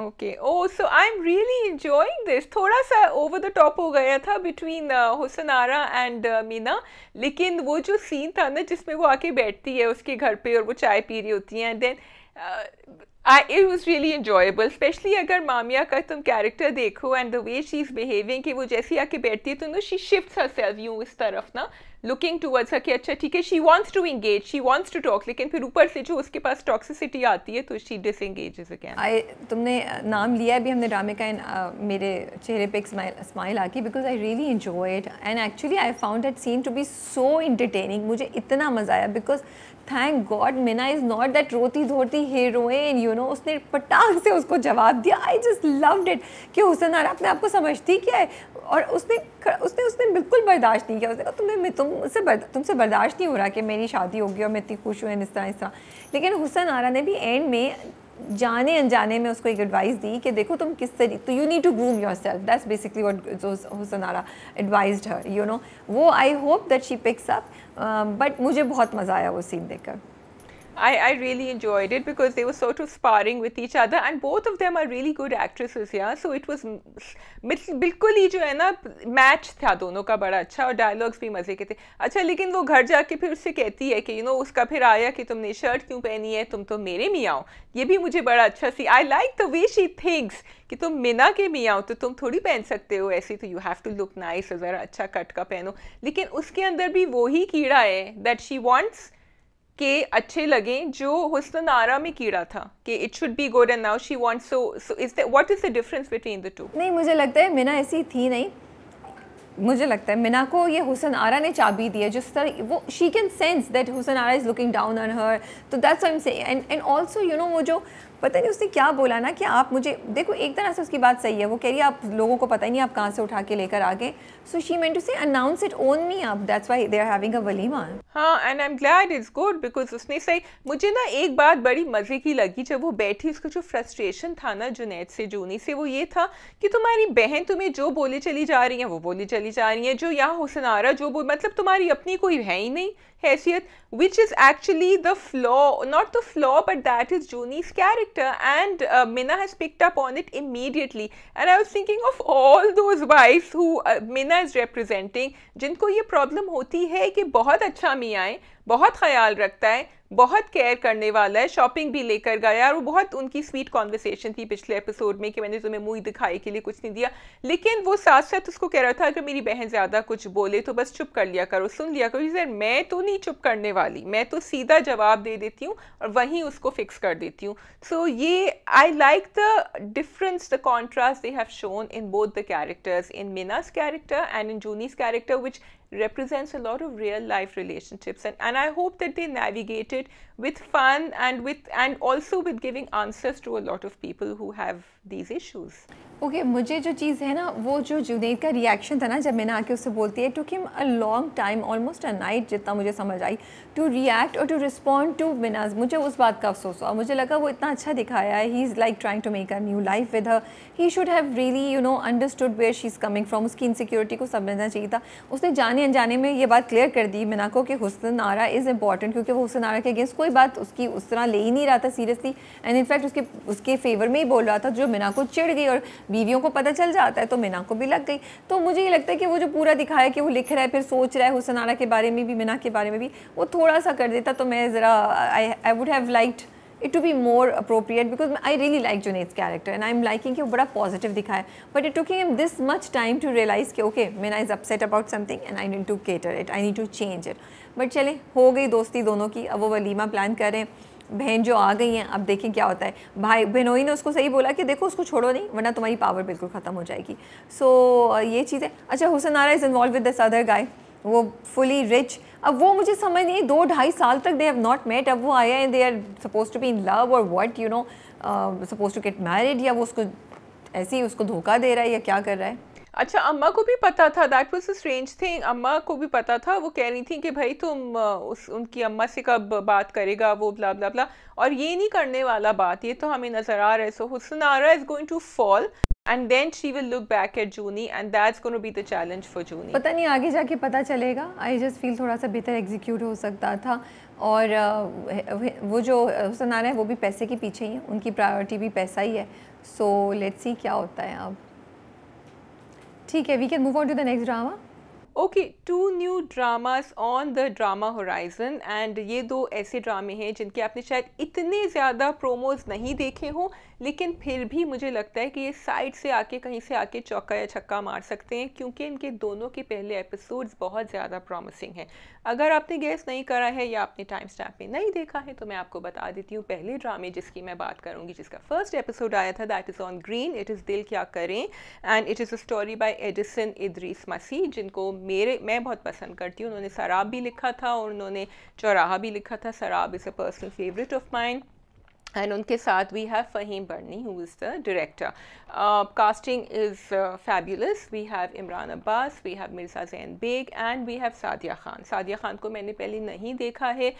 okay oh so I am really enjoying this थोड़ा सा over the top हो गया था बिटवीन हुसन आरा एंड मीना लेकिन वो जो सीन था ना जिसमें वो आके बैठती है उसके घर पे और वो चाय पी रही होती है and then I it was really enjoyable specially अगर मामिया का तुम कैरेक्टर देखो and the way she is behaving कि वो जैसी आके बैठती है तो no she shift herself यूँ इस तरफ ना लुकिंग टूवर्ड्स का कि अच्छा ठीक है she wants to engage she wants to talk लेकिन फिर ऊपर से जो उसके पास टॉक्सिसिटी आती है तो शी डिस एंगेज आई तुमने नाम लिया अभी हमने ड्रामे का इन uh, मेरे चेहरे पे एक स्माइल स्माइल आ गई because I really enjoy it and actually I found that scene to be so entertaining मुझे इतना मज़ा आया because thank God Mina is not that रोती धोती हीरोइन यू नो उसने पटाख से उसको जवाब दिया आई जस्ट लव्ड इट कि हुसन आरा अपने आपको समझती क्या है और उसने उसने उसने बिल्कुल बर्दाश्त नहीं किया उसने कहा तुम्हें तुम उससे तुमसे बर्दाश्त नहीं हो रहा कि मेरी शादी होगी और मैं इतनी खुश हूँ इस तरह इस तरह लेकिन हुसन आरा ने भी एंड में जाने अनजाने में उसको एक एडवाइस दी कि देखो तुम किस तरीके तो you need to groom yourself that's basically what Husn Ara advise her you know वो I hope that she picks up but मुझे बहुत मज़ा आया वो सीन देखकर I, I really enjoyed it because they were sort of sparring with each other and both of them are really good actresses yeah so it was बिल्कुल ही जो है ना मैच था दोनों का बड़ा अच्छा और डायलॉग्स भी मज़े के थे अच्छा लेकिन वो घर जाके फिर उससे कहती है कि यू नो उसका फिर आया कि तुमने शर्ट क्यों पहनी है तुम तो मेरे मियाँ ये भी मुझे बड़ा अच्छा see I like the way she things कि तुम मिना के मियाँ तो तुम थोड़ी पहन सकते हो ऐसी तो you have to look nice ज़रा अच्छा कट का पहनो लेकिन उसके अंदर भी वही कीड़ा है दैट शी वॉन्ट्स के अच्छे लगे जो हुसन आरा में कीड़ा था कि it should be good and now she wants so so is the what is the difference between the two नहीं मुझे लगता है मीना ऐसी थी नहीं मुझे लगता है मीना को ये हुसन आरा ने चाबी दी है जिस तरह वो she can sense that Husn Ara is looking down on her तो that's I am say and and also you know वो जो पता नहीं उसने क्या बोला ना कि आप मुझे देखो एक तरह से उसकी बात सही है वो कह रही है आप लोगों को पता ही नहीं आप कहाँ से उठा के लेकर आ गए so she meant to say announce it on me up that's why they are having a walima हाँ and I am glad it's good because उसने सही मुझे ना एक बात बड़ी मज़े की लगी जब वो बैठी उसका जो फ्रस्ट्रेशन था ना जुनैद से जूनी से वो ये था कि तुम्हारी बहन तुम्हें जो बोले चली जा रही है वो बोली चली जा रही है जो यहाँ हुसनारा जो बोल मतलब तुम्हारी अपनी कोई है ही नहीं हैसियत which is actually the flaw not the flaw but that is Juni's character and Mina has picked up on it immediately and I was thinking of all दो wives who Mina is representing जिनको ये प्रॉब्लम होती है कि बहुत अच्छा मियाँ बहुत ख्याल रखता है बहुत केयर करने वाला है शॉपिंग भी लेकर गया और वो बहुत उनकी स्वीट कॉन्वर्सेशन थी पिछले एपिसोड में कि मैंने तुम्हें मुँह दिखाई के लिए कुछ नहीं दिया लेकिन वो साथ साथ उसको कह रहा था अगर मेरी बहन ज़्यादा कुछ बोले तो बस चुप कर लिया करो सुन लिया करो सर मैं तो नहीं चुप करने वाली मैं तो सीधा जवाब दे देती हूँ और वहीं उसको फिक्स कर देती हूँ सो so, ये I like the difference the contrast they have shown in both the characters in Mina's character and in Juni's character which represents a lot of real life relationships and, and I hope that they navigate it with fun and with and also with giving answers to a lot of people who have these issues. Okay, मुझे जो चीज़ है ना वो जो जुनेद का reaction था ना जब मैंने आके उससे बोलती है took him a long time almost a night जितना मुझे समझ आई टू रिएक्ट और टू रिस्पॉन्ड टू मिनाज मुझे उस बात का अफसोस हुआ मुझे लगा वो इतना अच्छा दिखाया है he is like trying to make a new life with her he should have really you know understood where she is coming from उसकी इनसिक्योरिटी को समझना चाहिए था उसने जाने अनजाने में ये बात क्लियर कर दी मिना को कि हुसन आरा इज़ इंपॉर्टेंट क्योंकि वो हुसन आरा के अगेंस्ट कोई बात उसकी उस तरह ले ही नहीं रहा था सीरियसली एंड इनफैक्ट उसके उसके फेवर में ही बोल रहा था जो मीना को चिढ़ गई और बीवियों को पता चल जाता है तो मीना को भी लग गई तो मुझे ये लगता है कि वो जो पूरा दिखाया कि वो लिख रहा है फिर सोच रहा है हुसन आरा के बारे में भी मीना के बारे में भी वो थोड़ा सा कर देता तो मैं ज़रा I I would have liked it to be more appropriate because I really like Junaid character and I am liking कि वो बड़ा पॉजिटिव दिखाया but it taking him this much time to realise कि okay Meena I is upset about something and I need to cater it I need to change it but चले हो गई दोस्ती दोनों की अब वो वलीमा प्लान करें बहन जो आ गई हैं अब देखें क्या होता है भाई बहनोई ने उसको सही बोला कि देखो उसको छोड़ो नहीं वरना तुम्हारी पावर बिल्कुल ख़त्म हो जाएगी सो so, ये चीज़ें अच्छा Husn Ara is involve with this other guy वो फुली रिच अब वो मुझे समझ नहीं दो ढाई साल तक दे हैव नॉट मेट अब वो आया and they are suppose to be in love और what you know suppose to get married या वो उसको ऐसे ही उसको धोखा दे रहा है या क्या कर रहा है अच्छा अम्मा को भी पता था that was a strange thing अम्मा को भी पता था वो कह रही थी कि भाई तुम उस उनकी अम्मा से कब बात करेगा वो ब्ला ब्ला ब्ला और ये नहीं करने वाला बात ये तो हमें नज़र आ रहा है so Husnara is going to fall and then she will look back at Juni and that's going to be the challenge for Juni पता नहीं आगे जाके पता चलेगा आई जस्ट फील थोड़ा सा बेहतर एग्जीक्यूट हो सकता था और वो जो हुसनारा है वो भी पैसे के पीछे ही है उनकी प्रायोरिटी भी पैसा ही है सो लेट्स सी क्या होता है अब ठीक है we can move on to the next drama okay to new dramas on the drama horizon and ये दो ऐसे ड्रामे हैं जिनके आपने शायद इतने ज़्यादा प्रोमोज नहीं देखे हों लेकिन फिर भी मुझे लगता है कि ये साइड से आके कहीं से आके चौका या छक्का मार सकते हैं क्योंकि इनके दोनों के पहले एपिसोड्स बहुत ज़्यादा प्रॉमिसिंग हैं अगर आपने गैस नहीं करा है या आपने टाइम स्टैप में नहीं देखा है तो मैं आपको बता देती हूँ पहले ड्रामे जिसकी मैं बात करूँगी जिसका फर्स्ट एपिसोड आया था that is on green it is Dil Kya Karein and it is a story by Edison Idrees Masih जिनको मेरे मैं बहुत पसंद करती हूँ उन्होंने शराब भी लिखा था और उन्होंने चौराहा भी लिखा था शराब is a personal favourite of mine and unke saath we have Fahim Barni who is the director. Uh, casting is uh, fabulous. We have Imran Abbas, we have Mirza Zain Beg and we have Sadia Khan. Sadia Khan को मैंने पहले नहीं देखा है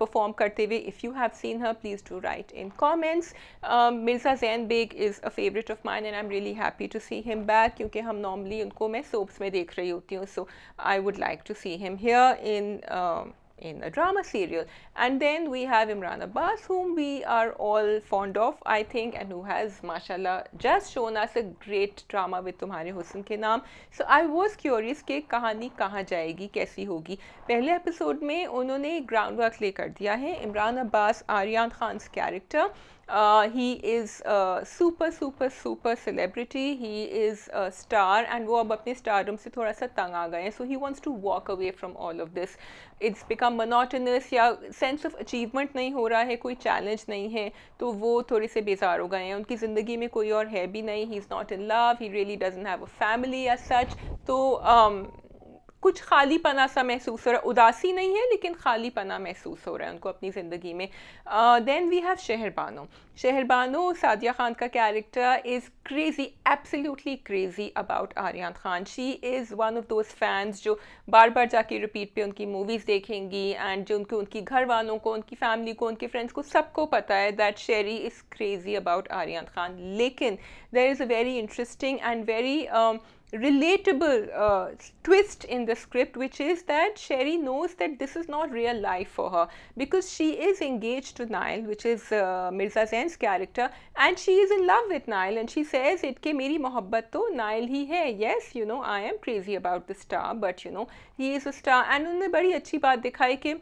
perform करते हुए if you have seen her please do write in comments. Uh, Mirza Zain Beg is a favorite of mine and I'm really happy to see him back क्योंकि हम normally उनको मैं soaps में देख रही होती हूँ so I would like to see him here in uh, in a drama serial. And then we have Imran Abbas, whom we are all fond of, I think, and who has, mashallah, just shown us a great drama with Tumhare Husn ke naam. So I was curious ke kahani kahan jayegi, kaisi hogi. Pehle episode mein, unhone groundwork lekar diya hai. Imran Abbas, Aryan Khan's character, Uh, he is a super super super celebrity. He is a star and wo ab apne stardom se thoda sa tang aa gaye So he wants to walk away from all of this. It's become monotonous ya sense of achievement nahi ho raha hai koi challenge nahi hai to wo थोड़े se bezaar ho gaye hain unki zindagi mein koi aur hai bhi nahi He is not in love. He really doesn't have a family as such. तो um, कुछ खाली पना सा महसूस हो रहा है उदासी नहीं है लेकिन खाली पना महसूस हो रहा है उनको अपनी ज़िंदगी में then we have Shehrbano Shehrbano Sadia Khan का character is crazy absolutely crazy about Aryan Khan she is one of those fans जो बार बार जाके रिपीट पे उनकी मूवीज़ देखेंगी एंड जो उनके उनकी घर वालों को उनकी फैमिली को उनके फ्रेंड्स को सबको पता है that Sherry is crazy about Aryan Khan लेकिन there is a very interesting and very relatable uh, twist in the script which is that Sherry knows that this is not real life for her because she is engaged to Nile which is uh, Mirza Zain's character and she is in love with Nile and she says it ke meri mohabbat to Nile hi hai yes you know I am crazy about the star but you know he is a star and unne badi achhi baat dikhai ke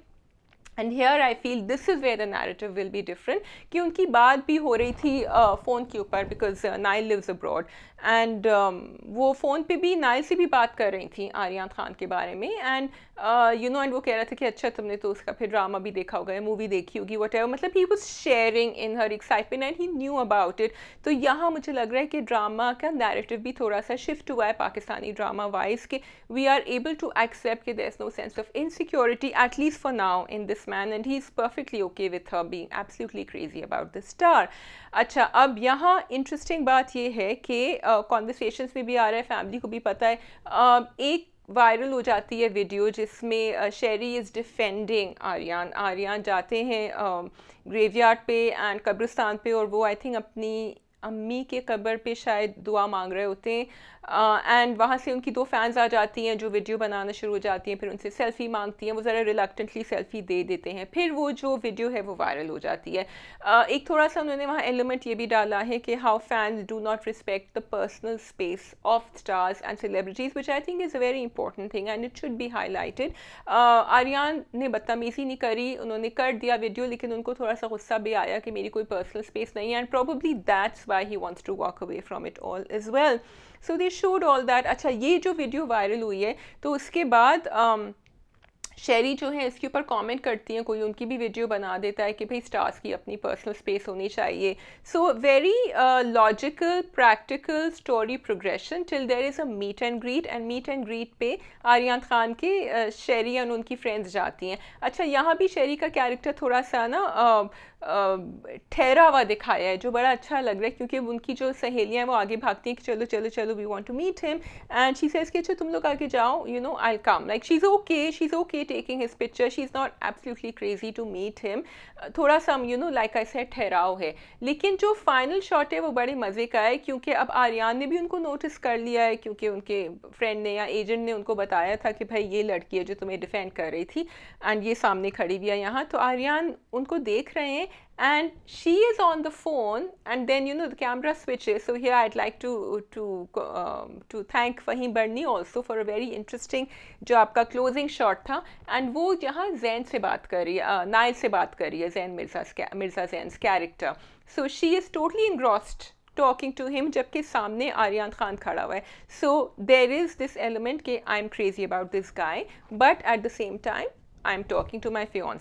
and here I feel this is where the narrative will be different कि उनकी बात भी हो thi phone phone uh, के ऊपर because nine and um, वो phone पे भी नायल से भी बात कर रही थी आर्यान खान के बारे में एंड यू नो एंड वो कह रहा था कि अच्छा तुमने तो उसका फिर ड्रामा भी देखा होगा मूवी देखी होगी वट एवर मतलब he was sharing in her excitement and he knew about it तो यहाँ मुझे लग रहा है कि ड्रामा का नैरेटिव भी थोड़ा सा शिफ्ट हुआ है पाकिस्तानी ड्रामा वाइज के we are able to accept कि there is no sense of insecurity at least for now in this man and he is perfectly okay with her being absolutely crazy about this star अच्छा अब यहाँ interesting बात यह है कि conversations में भी आ रहा है फैमिली को भी पता है uh, एक वायरल हो जाती है वीडियो जिसमें शेरी इज़ डिफेंडिंग आर्यन आर्यन जाते हैं ग्रेवयार्ड पे एंड कब्रिस्तान पे और वो आई थिंक अपनी अम्मी के कब्र पे शायद दुआ मांग रहे होते हैं एंड uh, वहाँ से उनकी दो फैंस आ जाती हैं जो वीडियो बनाना शुरू हो जाती हैं फिर उनसे सेल्फ़ी मांगती हैं वो ज़रा रिलकटेंटली सेल्फ़ी दे देते हैं फिर वो जो वीडियो है वो वायरल हो जाती है uh, एक थोड़ा सा उन्होंने वहाँ एलिमेंट ये भी डाला है कि how fans do not respect the personal space of stars and celebrities which I think is a very important thing and it should भी हाईलाइटेड आर्यान ने बदतमीज़ी नहीं करी उन्होंने कर दिया वीडियो लेकिन उनको थोड़ा सा गुस्सा भी आया कि मेरी कोई पर्सनल स्पेस नहीं है and probably that's why he wants to walk away from it all is well so they showed all that अच्छा ये जो वीडियो वायरल हुई है तो उसके बाद um, शेरी जो है इसके ऊपर कमेंट करती हैं कोई उनकी भी वीडियो बना देता है कि भाई स्टार्स की अपनी पर्सनल स्पेस होनी चाहिए so very logical practical story progression till there is a meet and greet and meet and greet पे आर्यन खान के uh, शेरी और उनकी फ्रेंड्स जाती हैं अच्छा यहाँ भी शेरी का कैरेक्टर थोड़ा सा ना uh, ठहरा हुआ दिखाया है जो बड़ा अच्छा लग रहा है क्योंकि उनकी जो सहेलियाँ हैं वो आगे भागती हैं कि चलो चलो चलो we want to meet him and she says कि अच्छा तुम लोग आगे जाओ you know I come like she is okay she is okay taking his picture she is not absolutely crazy to meet him थोड़ा सा यू नो लाइक आई से ठहराव है लेकिन जो फाइनल शॉट है वो बड़े मज़े का है क्योंकि अब आर्यन ने भी उनको नोटिस कर लिया है क्योंकि उनके फ्रेंड ने या एजेंट ने उनको बताया था कि भाई ये लड़की है जो तुम्हें डिफेंड कर रही थी एंड ये सामने खड़ी भी है यहाँ तो आर्यन उनको देख रहे हैं and she is on the phone and then you know the camera switches. So, here i'd like to to um, to thank Fahim Barni also for a very interesting jo aapka closing shot tha and वो जहाँ जैन से बात कर रही है nail se baat kar rahi hai zain mirza mirza zain's character. So, she is totally engrossed talking to him jabki samne aryan khan khada hua hai so there is this element ke I am crazy about this guy but at the same time I am talking to my fiance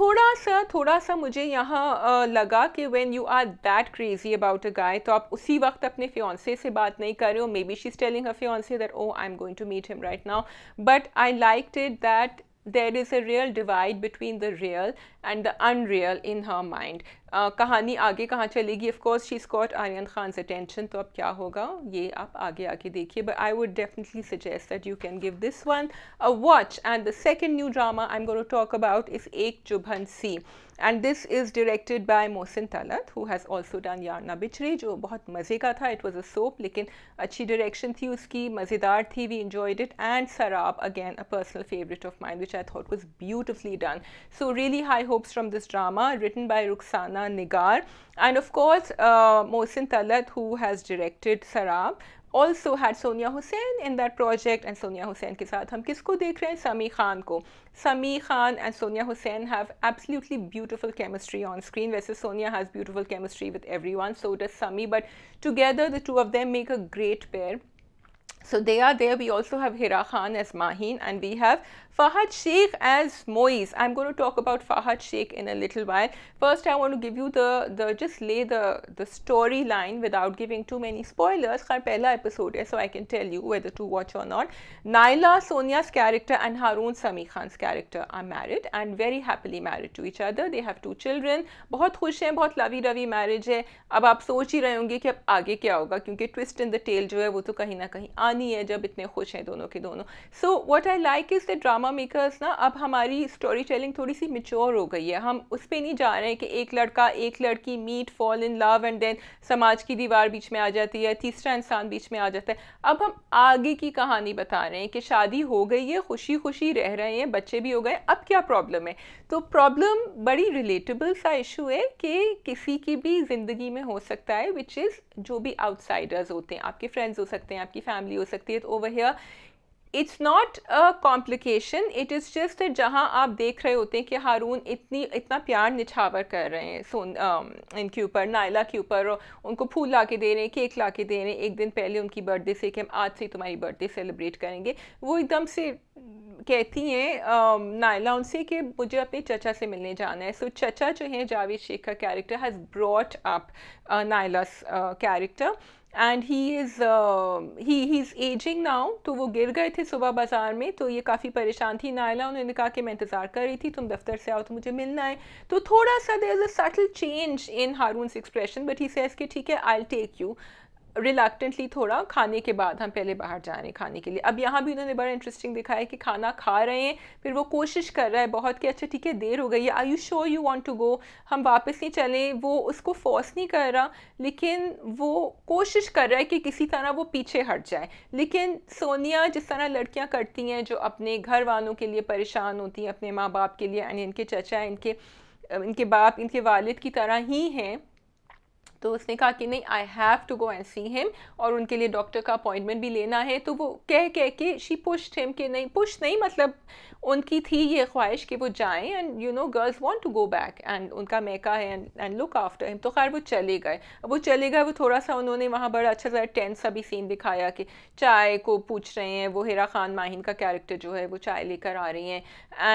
थोड़ा सा थोड़ा सा मुझे यहाँ लगा कि when you are that crazy about a guy तो आप उसी वक्त अपने फ्योंसे से बात नहीं कर रहे हो maybe she is telling fiance fiance that oh I am going to meet him right now but I like it that there is a real divide between the real and the unreal in her mind. Uh, कहानी आगे कहाँ चलेगी of course she caught Aryan attention तो अब क्या होगा ये आप आगे आके देखिए but I would definitely suggest that you can give this one a watch and the second new drama I'm going to talk about is Ek Chubhan Si and this is directed by Mohsin Talat who has also done Yarna Bichri जो बहुत मज़े था it was a soap लेकिन अच्छी direction थी उसकी मज़ेदार थी we enjoyed it and Sarab again a personal favorite of mine which I thought was beautifully done so really high hopes from this drama written by Rukhsana Nigar. And of course, uh, Mohsin Talat who has directed Sarab also had Sonia Hussain in that project and Sonia Hussain ke saath hum kisko dekh rahe hain Sami Khan ko Sami Khan and Sonia Hussain have absolutely beautiful chemistry on screen versus Sonia has beautiful chemistry with everyone so does Sami but together the two of them make a great pair so they are there. We also have Hira Khan as Mahin and we have Fahad Sheikh as Moise. I'm going to talk about Fahad Sheikh in a little while. First, I want to give you the, the just lay the, the storyline without giving too many spoilers. Her pehla episode so I can tell you whether to watch or not. Naila, Sonia's character and Haroon Sami Khan's character are married and very happily married to each other. They have two children. बहुत खुश हैं बहुत लवी रवी marriage है अब आप सोच ही रहे कि अब आगे क्या होगा क्योंकि twist in the टेल जो है वो तो कहीं ना कहीं फनी है जब इतने खुश हैं दोनों के दोनों so what I like is the drama makers ना अब हमारी स्टोरी टेलिंग थोड़ी सी मिच्योर हो गई है हम उस पर नहीं जा रहे हैं कि एक लड़का एक लड़की meet fall in love and then समाज की दीवार बीच में आ जाती है तीसरा इंसान बीच में आ जाता है अब हम आगे की कहानी बता रहे हैं कि शादी हो गई है खुशी खुशी रह रहे हैं बच्चे भी हो गए अब क्या प्रॉब्लम है तो प्रॉब्लम बड़ी रिलेटेबल सा इशू है कि किसी की भी ज़िंदगी में हो सकता है विच इज़ जो भी आउटसाइडर्स होते हैं आपके फ्रेंड्स हो सकते हैं आपकी फैमिली हो सकती है तो over here it's not a complication it is just जहाँ आप देख रहे होते हैं कि हारून इतनी इतना प्यार निछावर कर रहे हैं सोन इनके ऊपर नायला के ऊपर उनको फूल ला के दे रहे हैं केक ला के दे रहे हैं एक दिन पहले उनकी बर्थडे से कि हम आज से तुम्हारी बर्थडे सेलिब्रेट करेंगे वो एकदम से कहती हैं नायला उनसे कि मुझे अपने चचा से मिलने जाना है सो so, चचा जो है जावेद शेख का character has brought up Naila character and he is he he is ageing now तो वो गिर गए थे सुबह बाज़ार में तो ये काफ़ी परेशान थी नायला उन्होंने कहा कि मैं इंतज़ार कर रही थी तुम दफ्तर से आओ तो मुझे मिलना है तो थोड़ा सा there is a subtle change in Haroon expression but he says कि ठीक है आई टेक यू रिलैक्टेंटली थोड़ा खाने के बाद हम पहले बाहर जा रहे हैं खाने के लिए अब यहाँ भी उन्होंने बड़ा इंटरेस्टिंग दिखाया है कि खाना खा रहे हैं फिर वो कोशिश कर रहा है बहुत कि अच्छा ठीक है देर हो गई है I you sure you want to go हम वापस नहीं चले वो उसको फोर्स नहीं कर रहा लेकिन वो कोशिश कर रहा है कि किसी तरह वो पीछे हट जाए लेकिन सोनिया जिस तरह लड़कियाँ करती हैं जो अपने घर वालों के लिए परेशान होती हैं अपने माँ बाप के लिए यानी इनके चचा इनके इनके बाप इनके वालिद की तरह ही हैं तो उसने कहा कि नहीं I have to go and see him और उनके लिए डॉक्टर का अपॉइंटमेंट भी लेना है तो वो कह कह के शी पुश्ड हिम कि नहीं पुश नहीं मतलब उनकी थी ये ख्वाहिश कि वो जाएँ and you know girls want to go back and उनका मेका है and and look after him तो खैर वो चले गए अब वो चले गए वो थोड़ा सा उन्होंने वहाँ बड़ा अच्छा सा टेंस सा भी सीन दिखाया कि चाय को पूछ रहे हैं वो हेरा खान माहिन का कैरेक्टर जो है वो चाय लेकर आ रही हैं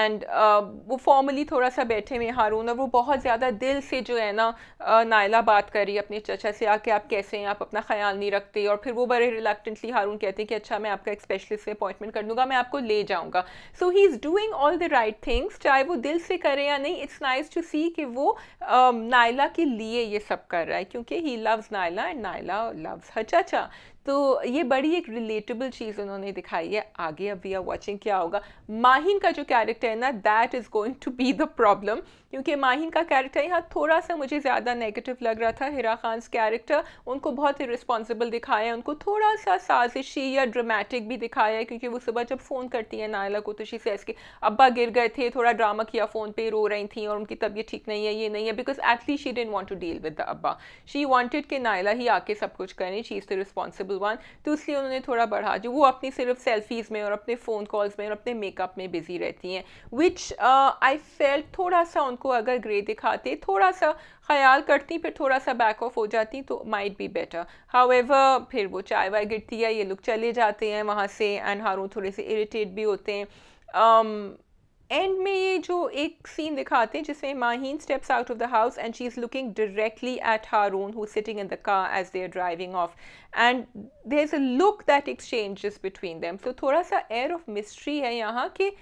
एंड uh, वो फॉर्मली थोड़ा सा बैठे हुए हारून और वो बहुत ज़्यादा दिल से जो है ना uh, नायला बात कर रही रही अपने चचा से आके आप कैसे हैं आप अपना ख्याल नहीं रखते और फिर वो बड़े रिलेक्टेंटली हारून कहते हैं कि अच्छा मैं आपका एक स्पेशलिस्ट से अपॉइंटमेंट कर दूंगा मैं आपको ले जाऊंगा so he is doing all the right things चाहे वो दिल से करें या नहीं इट्स नाइस टू सी कि वो um, नायला के लिए ये सब कर रहा है क्योंकि he loves Naila and Naila loves her चाचा तो ये बड़ी एक रिलेटेबल चीज़ उन्होंने दिखाई है आगे अब वी आर वॉचिंग क्या होगा माहिन का जो कैरेक्टर है ना that is going to be the problem क्योंकि माहिन का कैरेक्टर यहाँ थोड़ा सा मुझे ज़्यादा नेगेटिव लग रहा था हिरा खान कैरेक्टर उनको बहुत ही रिस्पॉन्सिबल दिखाया है उनको थोड़ा सा साजिशी या ड्रामेटिक भी दिखाया है क्योंकि वो सुबह जब फ़ोन करती है नायला को तो शी सेस के अब्बा गिर गए थे थोड़ा ड्रामा किया फ़ोन पर रो रही थी और उनकी तबीयत ठीक नहीं है ये नहीं है because at least she didn't want to deal with the abba she wanted कि नायला ही आके सब कुछ करें she is the responsible one तो इसलिए उन्होंने थोड़ा बढ़ा जो वो अपनी सिर्फ सेल्फीज़ में और अपने फ़ोन कॉल्स में और अपने मेकअप में बिज़ी रहती हैं विच आई फेल थोड़ा सा उनको अगर ग्रे दिखाते थोड़ा सा ख्याल करती फिर थोड़ा सा बैक ऑफ हो जाती तो माइट बी बेटर हाउ फिर वो चाय वाय गिरती है ये लोग चले जाते हैं वहाँ से एंड हारों थोड़े से इरीटेट भी होते हैं um, एंड में ये जो एक सीन दिखाते हैं जिसमें Maheen steps out of the house and she is looking directly at Haroon who sitting in the car as they are driving off and there is a look that exchanges between them so थोड़ा सा air of mystery है यहाँ कि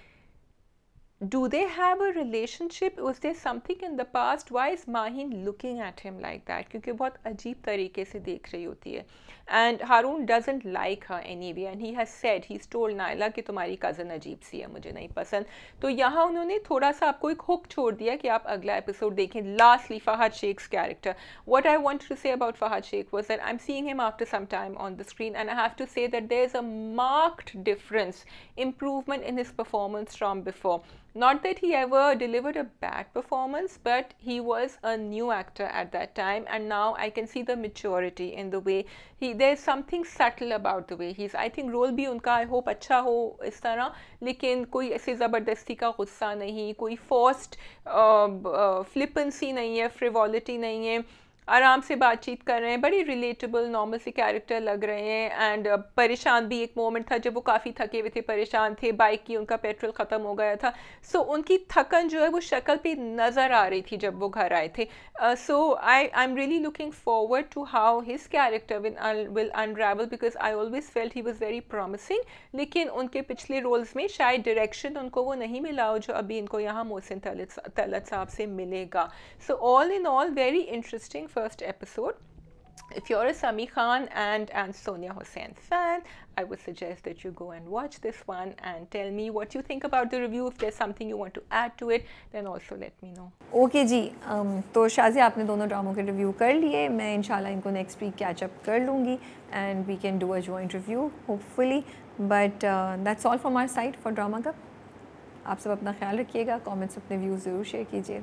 do they have a relationship was there something in the past why is mahin looking at him like that क्योंकि बहुत अजीब तरीके से देख रही होती है and Harun doesn't like her anyway and he has said he's told Naila ki tumhari cousin ajeeb si hai mujhe nahi pasand to yahan unhone thoda sa aapko ek hook chhod diya ki aap agla episode lastly Fahad Sheikh's character what I wanted to say about Fahad Sheikh was that I'm seeing him after some time on the screen and I have to say that there's a marked difference improvement in his performance from before not that he ever delivered a bad performance, but he was a new actor at that time, and now I can see the maturity in the way he. There's something subtle about the way he's. I think role bhi unka I hope acha ho is tarah. Lekin koi aise ज़बरदस्ती ka गुस्सा nahi, koi forced uh, uh, flippancy नहीं है frivolity nahi hai. आराम से बातचीत कर रहे हैं बड़ी रिलेटेबल नॉर्मल से कैरेक्टर लग रहे हैं एंड uh, परेशान भी एक मोमेंट था जब वो काफ़ी थके हुए थे परेशान थे बाइक की उनका पेट्रोल ख़त्म हो गया था सो so, उनकी थकन जो है वो शक्ल पे नज़र आ रही थी जब वो घर आए थे so I I am really looking forward to how his character will will unravel because I always felt he was very promising लेकिन उनके पिछले रोल्स में शायद डायरेक्शन उनको वो नहीं मिला हो जो अभी इनको यहाँ मोहसिन तलत साहब से मिलेगा so all in all very interesting first episode. If you're a Sami Khan and, and Sonia Hussain fan, I would suggest that you go and watch this one and tell me what you think about the review. If there's something you want to add to it, then also let me know. Okay, ji. Um, so Shazi, you have done both reviews. I will, catch up next week catch up kar and we can do a joint review, hopefully. But uh, that's all from our side for Drama Cup. You keep your comments and views. Zaroor share